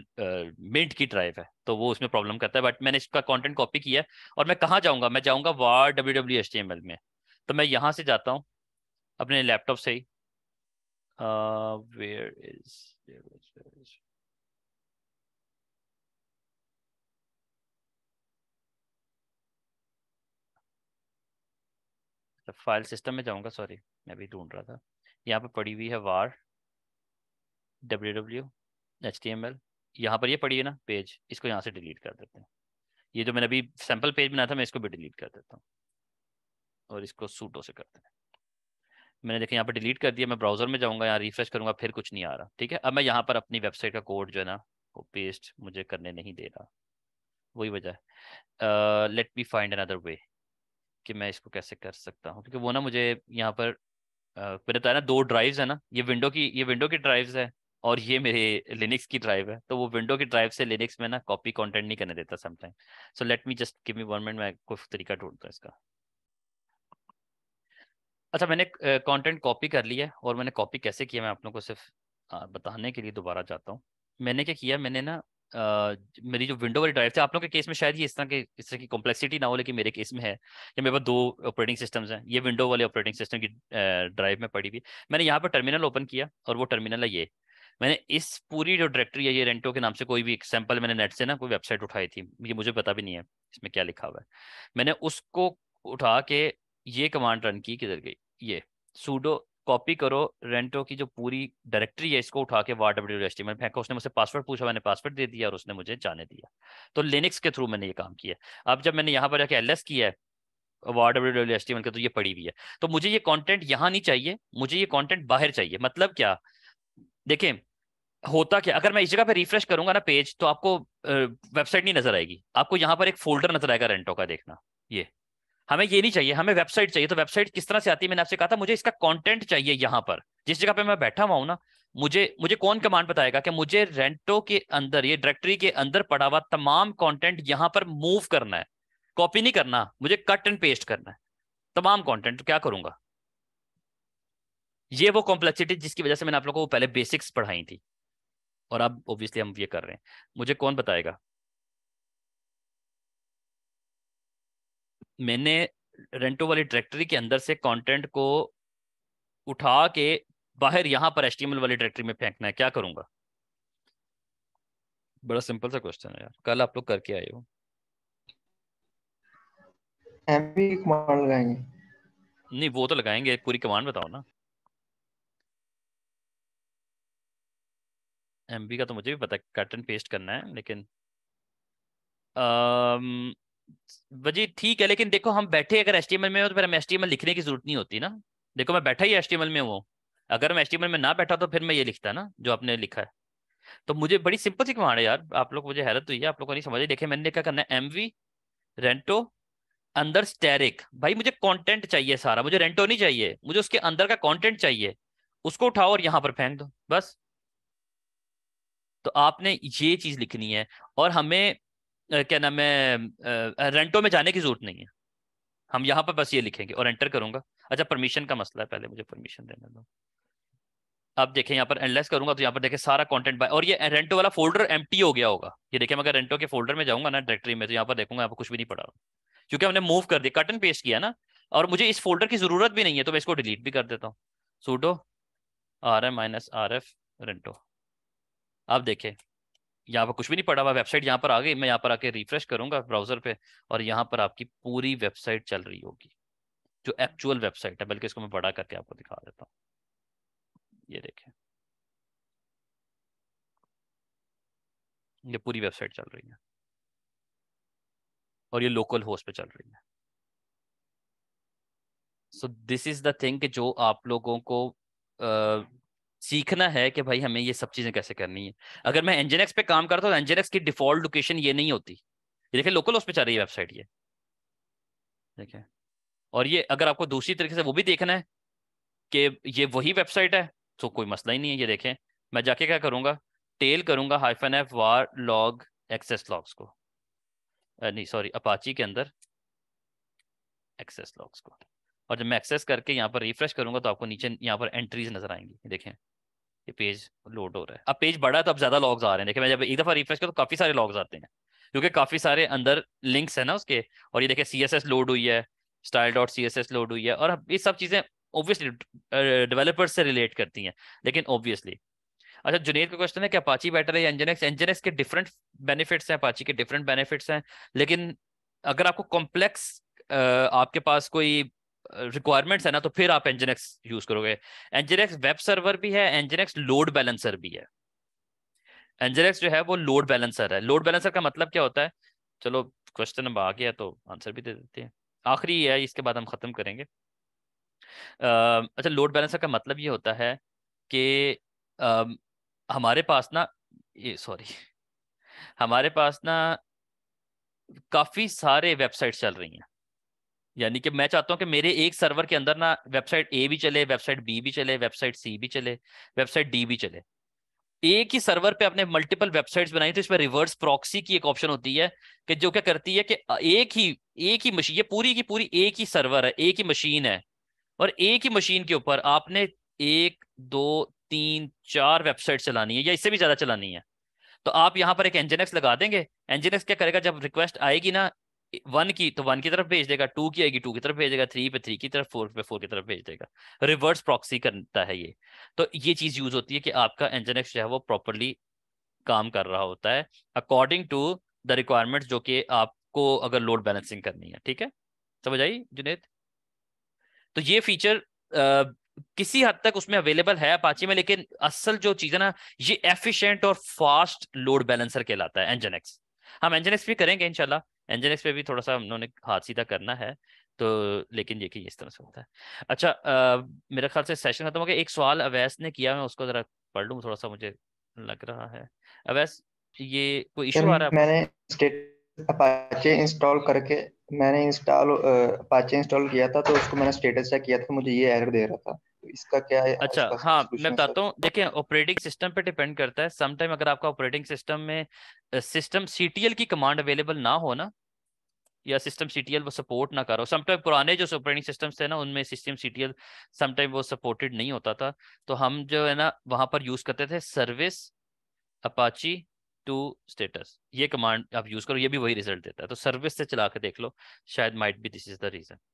मिंट की ड्राइव है तो वो उसमें प्रॉब्लम करता है बट मैंने इसका कंटेंट कॉपी किया है और मैं कहाँ जाऊँगा मैं जाऊँगा var W W H T M L में तो मैं यहाँ से जाता हूँ अपने लैपटॉप से ही वेयर इज मतलब फाइल सिस्टम में जाऊंगा सॉरी मैं भी ढूंढ रहा था यहाँ पे पड़ी हुई है var W W H T M L यहाँ पर ये है ना पेज इसको यहाँ से डिलीट कर देते हैं ये जो मैंने अभी सैम्पल पेज बनाया था मैं इसको भी डिलीट कर देता हूँ और इसको सूटो से करते हैं मैंने देखा यहाँ पर डिलीट कर दिया मैं ब्राउजर में जाऊँगा यहाँ रिफ्रेश करूँगा फिर कुछ नहीं आ रहा ठीक है अब मैं यहाँ पर अपनी वेबसाइट का कोड जो है ना वो पेस्ट मुझे करने नहीं दे रहा वही वजह है let me find another way कि मैं इसको कैसे कर सकता हूँ क्योंकि वो ना मुझे यहाँ पर uh, मैंने बताया ना दो ड्राइव्स है ना ये विंडो की ये विंडो की ड्राइव्स है और ये मेरे लिनिक्स की ड्राइव है तो वो विंडो की ड्राइव से लिनिक्स में ना कॉपी कंटेंट नहीं करने देता sometime so let me just give me one minute मैं कुछ तरीका ढूंढता इसका अच्छा मैंने कंटेंट कॉपी कर लिया और मैंने कॉपी कैसे किया मैं आप लोगों को सिर्फ बताने के लिए दोबारा जाता हूँ मैंने क्या किया मैंने ना मेरी जो विंडो वाली ड्राइव थी आप लोगों के केस में शायद ये इस तरह के इस तरह की कॉम्प्लेक्सिटी ना हो लेकिन मेरे केस में है या मेरे पास दो ऑपरेटिंग सिस्टम्स हैं ये विंडो वाले ऑपरेटिंग सिस्टम की ड्राइव में पड़ी हुई मैंने यहाँ पर टर्मिनल ओपन किया और वो टर्मिनल है ये मैंने इस पूरी जो डायरेक्टरी है ये रेंटो के नाम से कोई भी एक सैंपल मैंने नेट से ना कोई वेबसाइट उठाई थी ये मुझे पता भी नहीं है इसमें क्या लिखा हुआ है मैंने उसको उठा के ये कमांड रन की किधर गई ये सूडो कॉपी करो रेंटो की जो पूरी डायरेक्टरी है इसको उठा के वार डब्ल्यू एस में फेंका उसने मुझसे पासवर्ड पूछा मैंने पासवर्ड दे दिया और उसने मुझे जाने दिया तो लिनिक्स के थ्रू मैंने ये काम किया अब जब मैंने यहाँ पर जाके एल किया है var W W S T के तो ये पड़ी हुई है तो मुझे ये कॉन्टेंट यहाँ नहीं चाहिए मुझे ये कॉन्टेंट बाहर चाहिए मतलब क्या देखें होता क्या अगर मैं इस जगह पे रिफ्रेश करूंगा ना पेज तो आपको वेबसाइट नहीं नजर आएगी आपको यहाँ पर एक फोल्डर नजर आएगा रेंटो का देखना ये हमें ये नहीं चाहिए हमें वेबसाइट चाहिए तो वेबसाइट किस तरह से आती है मैंने आपसे कहा था मुझे इसका कंटेंट चाहिए यहाँ पर जिस जगह पे मैं बैठा हुआ हूँ ना मुझे मुझे कौन कमांड बताएगा कि मुझे रेंटो के अंदर ये डायरेक्टरी के अंदर पड़ा हुआ तमाम कॉन्टेंट यहाँ पर मूव करना है कॉपी नहीं करना मुझे कट एंड पेस्ट करना है तमाम कॉन्टेंट तो क्या करूंगा ये वो कॉम्प्लेक्सिटी जिसकी वजह से मैंने आप लोगों को पहले बेसिक्स पढ़ाई थी और अब ऑब्वियसली हम ये कर रहे हैं मुझे कौन बताएगा मैंने रेंटो वाली डायरेक्टरी के अंदर से कंटेंट को उठा के बाहर यहां पर एच वाली डायरेक्टरी में फेंकना है क्या करूंगा बड़ा सिंपल सा क्वेश्चन है यार कल आप लोग करके आए हो नहीं वो तो लगाएंगे पूरी कमांड बताओ ना एम का तो मुझे भी पता है कट एंड पेस्ट करना है लेकिन वजी ठीक है लेकिन देखो हम बैठे अगर एस में हो तो फिर हम एस लिखने की जरूरत नहीं होती ना देखो मैं बैठा ही एस में हूँ अगर मैं एस में ना बैठा तो फिर मैं ये लिखता ना जो आपने लिखा है तो मुझे बड़ी सिंपल सी कमांड है यार आप लोग मुझे हैरत हुई है आप लोग को नहीं समझ देखे मैंने क्या करना है एम रेंटो अंदर स्टेरिक भाई मुझे कॉन्टेंट चाहिए सारा मुझे रेंटो नहीं चाहिए मुझे उसके अंदर का कॉन्टेंट चाहिए उसको उठाओ और यहाँ पर फेंक दो बस तो आपने ये चीज़ लिखनी है और हमें क्या नाम है रेंटो में जाने की ज़रूरत नहीं है हम यहाँ पर बस ये लिखेंगे और एंटर करूँगा अच्छा परमिशन का मसला है पहले मुझे परमिशन देने दो अब देखें यहाँ पर एनलेस करूंगा तो यहाँ पर देखें सारा कंटेंट बाय और ये रेंटो वाला फोल्डर एम हो गया होगा ये देखें मैं रेंटो के फोल्डर में जाऊंगा ना डायरेक्टरी में तो यहाँ पर देखूंगा यहाँ पर कुछ भी नहीं पड़ा क्योंकि हमने मूव कर दिया कट एंड पेस्ट किया ना और मुझे इस फोल्डर की जरूरत भी नहीं है तो मैं इसको डिलीट भी कर देता हूँ sudo R M minus R F रेंटो आप देखें यहाँ पर कुछ भी नहीं पड़ा हुआ वेबसाइट यहाँ पर आ गई मैं यहाँ पर आके रिफ्रेश करूंगा ब्राउजर पे और यहाँ पर आपकी पूरी वेबसाइट चल रही होगी जो एक्चुअल वेबसाइट है बल्कि इसको मैं बड़ा करके आपको दिखा देता हूँ ये देखें ये पूरी वेबसाइट चल रही है और ये लोकल होस्ट पे चल रही है so this is the thing जो आप लोगों को सीखना है कि भाई हमें ये सब चीजें कैसे करनी है अगर मैं एनजेनेक्स पे काम करता हूँ तो एनजेनेक्स की डिफॉल्ट लोकेशन ये नहीं होती देखिए लोकल उस पर चल रही है वेबसाइट ये देखिए और ये अगर आपको दूसरी तरीके से वो भी देखना है कि ये वही वेबसाइट है तो कोई मसला ही नहीं है ये देखें मैं जाके क्या करूँगा टेल करूँगा hyphen F var log access logs को नहीं सॉरी अपाची के अंदर एक्सेस लॉग्स को और जब मैं एक्सेस करके यहाँ पर रिफ्रेश करूँगा तो आपको नीचे यहाँ पर एंट्रीज नजर आएंगी देखें ये पेज लोड हो रहा है अब पेज बड़ा है तो अब ज्यादा लॉग्स आ रहे हैं देखिए मैं जब एक दफा रिफ्रेश करूँ तो काफी सारे लॉग्स आते हैं क्योंकि काफी सारे अंदर लिंक्स है ना उसके और ये देखिए सी लोड हुई है स्टाइल डॉट सी लोड हुई है और अब ये सब चीजें ऑब्वियसली डेवलपर्स से रिलेट करती हैं लेकिन ऑब्वियसली अच्छा जुनेद का क्वेश्चन है कि अपाची बेटर है या एंजनेक्स के डिफरेंट बेनिफिट्स हैं अपाची के डिफरेंट बेनिफिट्स हैं लेकिन अगर आपको कॉम्प्लेक्स आपके पास कोई रिक्वायरमेंट्स है ना तो फिर आप एंजिनेक्स यूज करोगे एंजिनेक्स वेब सर्वर भी है एंजिनेक्स लोड बैलेंसर भी है एंजिनेक्स जो है वो लोड बैलेंसर है लोड बैलेंसर का मतलब क्या होता है चलो क्वेश्चन अब आ गया तो आंसर भी दे देते हैं आखिरी है इसके बाद हम ख़त्म करेंगे अच्छा लोड बैलेंसर का मतलब ये होता है कि हमारे पास ना ये सॉरी हमारे पास ना काफ़ी सारे वेबसाइट्स चल रही हैं यानी कि मैं चाहता हूँ कि मेरे एक सर्वर के अंदर ना वेबसाइट ए भी चले वेबसाइट बी भी चले वेबसाइट सी भी चले वेबसाइट डी भी चले एक ही सर्वर पे आपने मल्टीपल वेबसाइट्स बनाई तो इसमें रिवर्स प्रॉक्सी की एक ऑप्शन होती है कि जो क्या करती है कि एक ही एक ही मशीन ये पूरी की पूरी एक ही सर्वर है एक ही मशीन है और एक ही मशीन के ऊपर आपने एक दो तीन चार वेबसाइट चलानी है या इससे भी ज्यादा चलानी है तो आप यहाँ पर एक एनजेनेक्स लगा देंगे एनजेनेक्स क्या करेगा जब रिक्वेस्ट आएगी ना वन की तो वन की तरफ भेज देगा टू की आएगी टू की तरफ भेज देगा थ्री पे थ्री की तरफ फोर पे फोर की तरफ भेज देगा रिवर्स प्रॉक्सी करता है ये तो ये चीज यूज होती है कि आपका एंजन जो है वो प्रॉपरली काम कर रहा होता है अकॉर्डिंग टू द रिक्वायरमेंट जो कि आपको अगर लोड बैलेंसिंग करनी है ठीक है समझ आई जुनेद तो ये फीचर आ, किसी हद तक उसमें अवेलेबल है अपाची में लेकिन असल जो चीज है ना ये एफिशिएंट और फास्ट लोड बैलेंसर कहलाता है एंजन हम एंजल एक्स भी करेंगे इनशाला एंजल एक्स पे भी थोड़ा सा उन्होंने हाथ सीधा करना है तो लेकिन ये इस तरह से होता है अच्छा आ, मेरे ख्याल से सेशन खत्म हो गया एक सवाल अवैस ने किया मैं उसको ज़रा पढ़ लूँ थोड़ा सा मुझे लग रहा है अवैस ये कोई इशू आ रहा है मैंने अपाचे इंस्टॉल करके मैंने इंस्टॉल अपाचे इंस्टॉल किया था तो उसको मैंने स्टेटस चेक किया था मुझे ये एरर दे रहा था तो इसका क्या है अच्छा हाँ मैं बताता हूँ देखिए ऑपरेटिंग सिस्टम पे डिपेंड करता है समटाइम अगर आपका ऑपरेटिंग सिस्टम में सिस्टम सी की कमांड अवेलेबल ना हो ना या सिस्टम सी वो सपोर्ट ना करो समटाइम पुराने जो ऑपरेटिंग सिस्टम्स थे ना उनमें सिस्टम सीटीएल समटाइम वो सपोर्टेड नहीं होता था तो हम जो है ना वहाँ पर यूज करते थे सर्विस अपाची टू स्टेटस ये कमांड आप यूज करो ये भी वही रिजल्ट देता है तो सर्विस से चला के देख लो शायद might be this is the reason